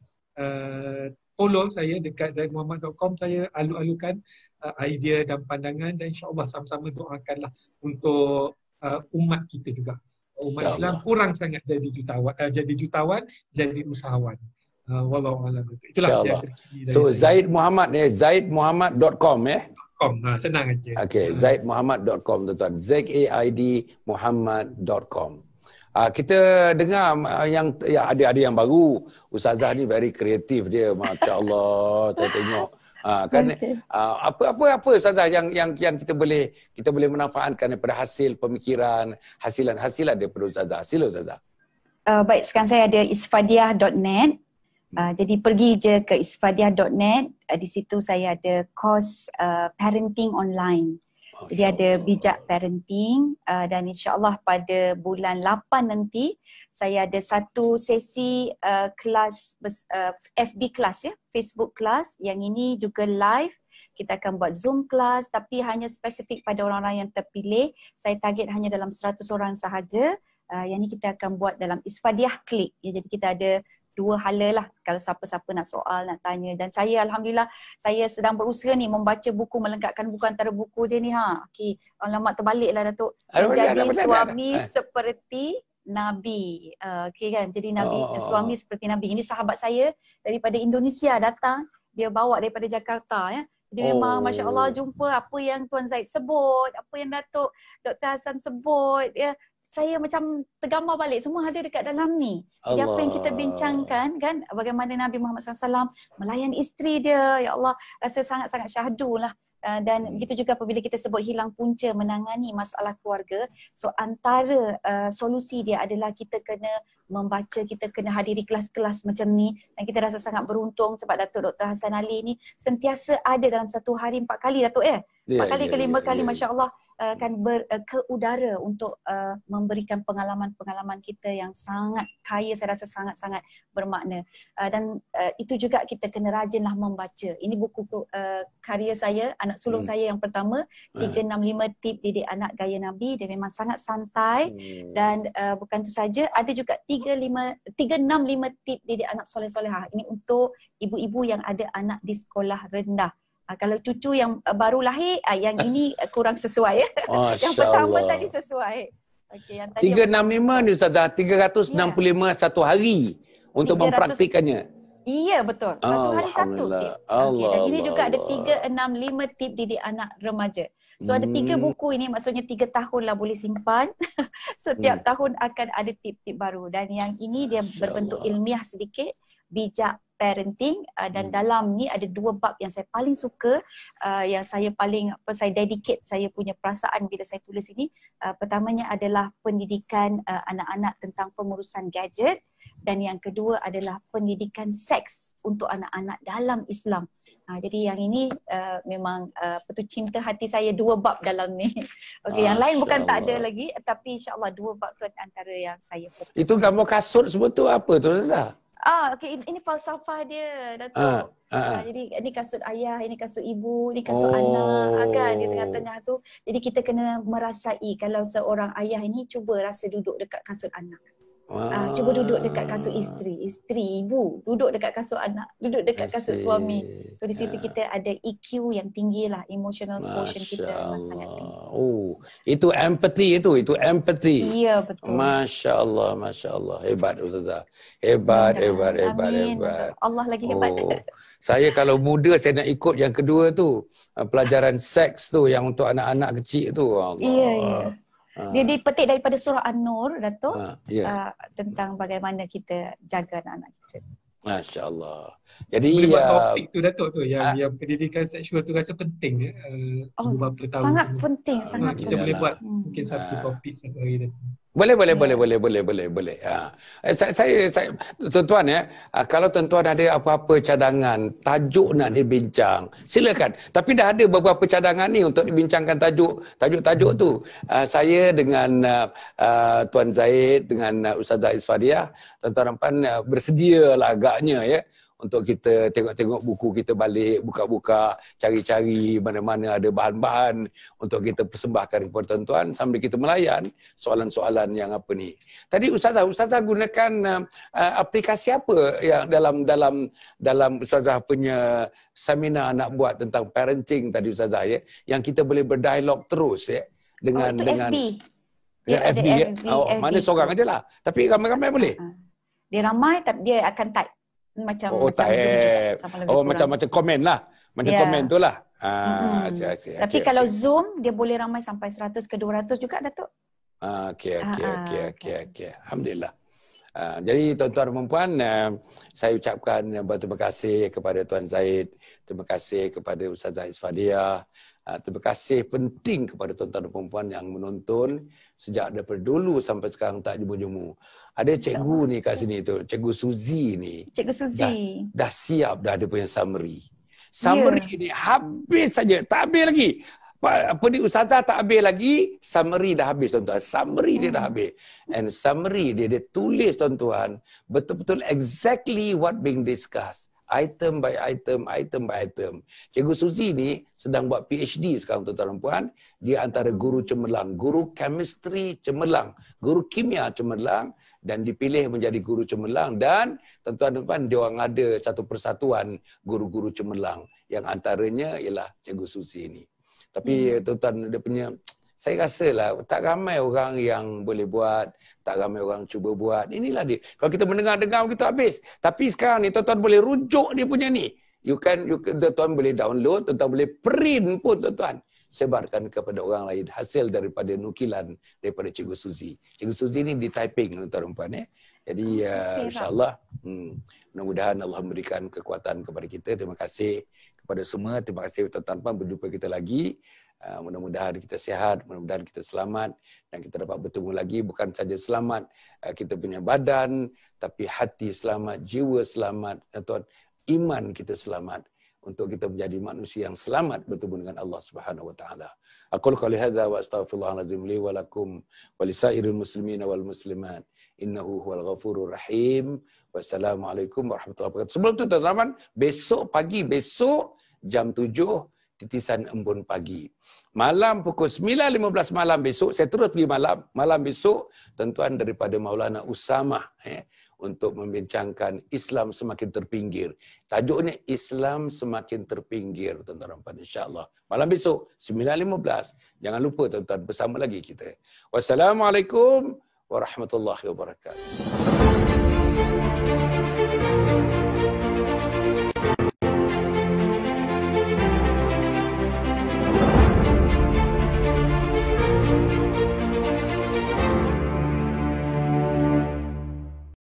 follow saya dekat zainmuhammad.com saya alu-alukan Uh, idea dan pandangan dan insyaAllah sama-sama doakanlah untuk uh, umat kita juga. Umat Islam kurang sangat jadi jutawan, uh, jadi jutawan, jadi usahawan. Uh, Wallahu a'lam. Itulah yang So saya. Zaid Muhammad ni, eh, zaidmuhammad.com eh. Com. Ha, senang aja. Okay, uh. zaidmuhammad.com tuan-tuan. Z A I D muhammad.com. Uh, ah, kita dengar uh, yang ya, ada ada yang baru. Ustazah ni very kreatif dia. Masya-Allah, saya tengok. Ah uh, kan apa-apa okay. uh, apa saja yang yang yang kita boleh kita boleh manfaatkan daripada hasil pemikiran, hasilan-hasilan daripada Ustazah. Sila Ustazah. Uh, baik sekarang saya ada isfadiah.net. Uh, hmm. ah, jadi pergi je ke isfadiah.net. Uh, di situ saya ada course uh, parenting online. Jadi dia ada bijak parenting uh, dan insyaallah pada bulan 8 nanti saya ada satu sesi uh, kelas uh, FB kelas ya Facebook kelas yang ini juga live kita akan buat Zoom kelas tapi hanya spesifik pada orang-orang yang terpilih saya target hanya dalam 100 orang sahaja uh, yang ini kita akan buat dalam Isfadiah klik ya, jadi kita ada dua hala lah kalau siapa-siapa nak soal, nak tanya. Dan saya Alhamdulillah, saya sedang berusaha ni membaca buku, melengkapkan buku antara buku dia ni. Ha. Okay. Alamak terbalik lah Datuk. Menjadi alamak, suami alamak. Eh. seperti Nabi. Uh, ah, okay kan? Jadi Nabi, oh, oh, oh. suami seperti Nabi. Ini sahabat saya daripada Indonesia datang. Dia bawa daripada Jakarta. Ya. Dia oh. memang oh. Masya Allah jumpa apa yang Tuan Zaid sebut, apa yang Datuk Dr. Hassan sebut. Ya saya macam tergambar balik semua ada dekat dalam ni. Jadi Allah. apa yang kita bincangkan kan bagaimana Nabi Muhammad SAW melayan isteri dia. Ya Allah rasa sangat-sangat syahdu lah. Uh, dan hmm. begitu juga apabila kita sebut hilang punca menangani masalah keluarga so antara uh, solusi dia adalah kita kena membaca kita kena hadiri kelas-kelas macam ni dan kita rasa sangat beruntung sebab Datuk Dr Hasan Ali ni sentiasa ada dalam satu hari empat kali Datuk eh ya, empat yeah, kali yeah, ke ya, lima yeah, kali yeah. masya-Allah akan ber, eh, ke udara untuk uh, memberikan pengalaman-pengalaman kita yang sangat kaya saya rasa sangat-sangat bermakna uh, dan uh, itu juga kita kena rajinlah membaca ini buku uh, karya saya anak sulung hmm. saya yang pertama 365 ah. tip didik anak gaya nabi dia memang sangat santai hmm. dan uh, bukan itu saja ada juga 35 365 tip didik anak soleh-solehah ini untuk ibu-ibu yang ada anak di sekolah rendah Ha, kalau cucu yang eh, baru lahir, ha, yang ini eh, kurang sesuai. Ya? [laughs] yang pertama Allah. tadi sesuai. Okay, yang tadi 365 ni Ustazah, 365 yeah. satu hari untuk 300, mempraktikannya. Iya betul, satu hari satu. Okay. Allah, okay. Dan ini Allah, juga ada 365 tip didik anak remaja. So ada hmm. tiga buku ini, maksudnya tiga tahun lah boleh simpan. [laughs] Setiap hmm. tahun akan ada tip-tip baru. Dan yang ini dia Asya berbentuk Allah. ilmiah sedikit, bijak parenting uh, dan hmm. dalam ni ada dua bab yang saya paling suka uh, yang saya paling apa saya dedicate saya punya perasaan bila saya tulis ini uh, pertamanya adalah pendidikan uh, anak-anak tentang pengurusan gadget dan yang kedua adalah pendidikan seks untuk anak-anak dalam Islam. Ha, jadi yang ini uh, memang apa uh, cinta hati saya dua bab dalam ni. [laughs] Okey yang lain bukan tak ada lagi tapi Insyaallah dua bab tu antara yang saya Itu gambar kasut semua tu apa tu Ustaz? Ah, okay. Ini, falsafah dia, Datuk. Ah, ah, ah, ah. Jadi, ini kasut ayah, ini kasut ibu, ini kasut oh. anak, ah, kan? Di tengah-tengah tu. Jadi, kita kena merasai kalau seorang ayah ini cuba rasa duduk dekat kasut anak. Ah, ah. Cuba duduk dekat kasut isteri. Isteri, ibu. Duduk dekat kasut anak. Duduk dekat Asik. kasut suami. So, di situ ah. kita ada EQ yang tinggi lah. Emotional Masya quotient Allah. kita sangat tinggi. Oh. Itu empathy itu. Itu empathy. Iya betul. Masya Allah, Masya Allah. Hebat, Ustazah. Hebat, hmm, hebat, hebat, hebat, hebat. Allah lagi oh, hebat. Oh. Saya kalau muda saya nak ikut yang kedua tu. Ah, pelajaran seks tu yang untuk anak-anak kecil tu. Allah. Ya, ya. Ah. Dia dipetik daripada surah An-Nur, datuk Uh, ah, yeah. Ya. uh, tentang bagaimana kita jaga anak-anak kita. Masya-Allah. Jadi ya topik tu datuk tu yang uh, yang pendidikan seksual tu rasa penting Uh, oh, sangat tahun penting, uh, sangat kita penting. boleh buat hmm. mungkin satu topik satu hari datuk. Boleh boleh, boleh ya. boleh boleh boleh boleh Ha. Eh, saya saya saya tuan-tuan ya, kalau tuan-tuan ada apa-apa cadangan, tajuk nak dibincang, silakan. Tapi dah ada beberapa cadangan ni untuk dibincangkan tajuk, tajuk-tajuk tu. Ha, saya dengan ha, tuan Zaid dengan Ustaz Zaid Fadiah, tuan-tuan dan puan bersedialah agaknya ya untuk kita tengok-tengok buku kita balik, buka-buka, cari-cari mana-mana ada bahan-bahan untuk kita persembahkan kepada tuan-tuan sambil kita melayan soalan-soalan yang apa ni. Tadi ustazah, ustazah gunakan uh, uh aplikasi apa yang dalam dalam dalam ustazah punya seminar nak buat tentang parenting tadi ustazah ya, yang kita boleh berdialog terus ya dengan oh, dengan FB. Dengan ya, FB, ada ya. FB, oh, FB. mana seorang ajalah. Tapi ramai-ramai boleh. Ah. Dia ramai tapi dia akan type macam oh, macam zoom juga, eh. oh macam macam komen lah macam yeah. komen tu lah ah, mm-hmm. asyik, asyik, tapi okay, kalau okay. zoom dia boleh ramai sampai 100 ke 200 juga datuk ah, okay, okay, ah, ah okay, okay, okay, okay. alhamdulillah Uh, jadi tuan-tuan dan puan uh, eh, saya ucapkan eh, berterima kasih kepada tuan Zaid, terima kasih kepada Ustaz Zaid Fadia, Ah, terima kasih penting kepada tuan-tuan dan puan yang menonton sejak daripada dulu sampai sekarang tak jemu-jemu. Ada ya. cikgu ni kat sini tu, cikgu Suzy ni. Cikgu Suzy. Dah, dah siap dah ada punya summary. Ya. Summary yeah. ni habis saja, tak habis lagi. Apa ni ustazah tak habis lagi, summary dah habis tuan-tuan. Summary hmm. dia dah hmm. habis. And summary dia dia tulis tuan-tuan betul-betul exactly what being discussed item by item, item by item. Cikgu Suzy ni sedang buat PhD sekarang tuan-tuan dan puan. Dia antara guru cemerlang, guru chemistry cemerlang, guru kimia cemerlang dan dipilih menjadi guru cemerlang dan tuan-tuan dan puan dia orang ada satu persatuan guru-guru cemerlang yang antaranya ialah cikgu Suzy ni. Tapi hmm. tuan-tuan dia punya saya lah tak ramai orang yang boleh buat, tak ramai orang cuba buat. Inilah dia. Kalau kita mendengar-dengar kita habis. Tapi sekarang ni tuan-tuan boleh rujuk dia punya ni. You can you tuan-tuan boleh download, tuan-tuan boleh print pun tuan-tuan. Sebarkan kepada orang lain hasil daripada nukilan daripada Cikgu Suzy. Cikgu Suzy ni di typing tuan-tuan ya. Eh? Jadi uh, oh, ya, okay, insyaAllah hmm, mudah-mudahan Allah memberikan kekuatan kepada kita. Terima kasih kepada semua. Terima kasih tuan-tuan berjumpa kita lagi. Ah, mudah-mudahan kita sihat, mudah-mudahan kita selamat dan kita dapat bertemu lagi bukan saja selamat ah, kita punya badan tapi hati selamat, jiwa selamat atau iman kita selamat untuk kita menjadi manusia yang selamat bertemu dengan Allah Subhanahu wa taala. Aku qali hadza wa astaghfirullahalazim li wa lakum wa wal muslimat innahu huwal ghafurur rahim. Wassalamualaikum warahmatullahi wabarakatuh. Sebelum tu tuan-tuan, besok pagi besok jam tujuh titisan embun pagi. Malam pukul 9.15 malam besok, saya terus pergi malam. Malam besok, tentuan daripada Maulana Usama eh, untuk membincangkan Islam semakin terpinggir. Tajuknya Islam semakin terpinggir, tuan-tuan dan puan. InsyaAllah. Malam besok, 9.15. Jangan lupa, tuan-tuan, bersama lagi kita. Wassalamualaikum warahmatullahi wabarakatuh.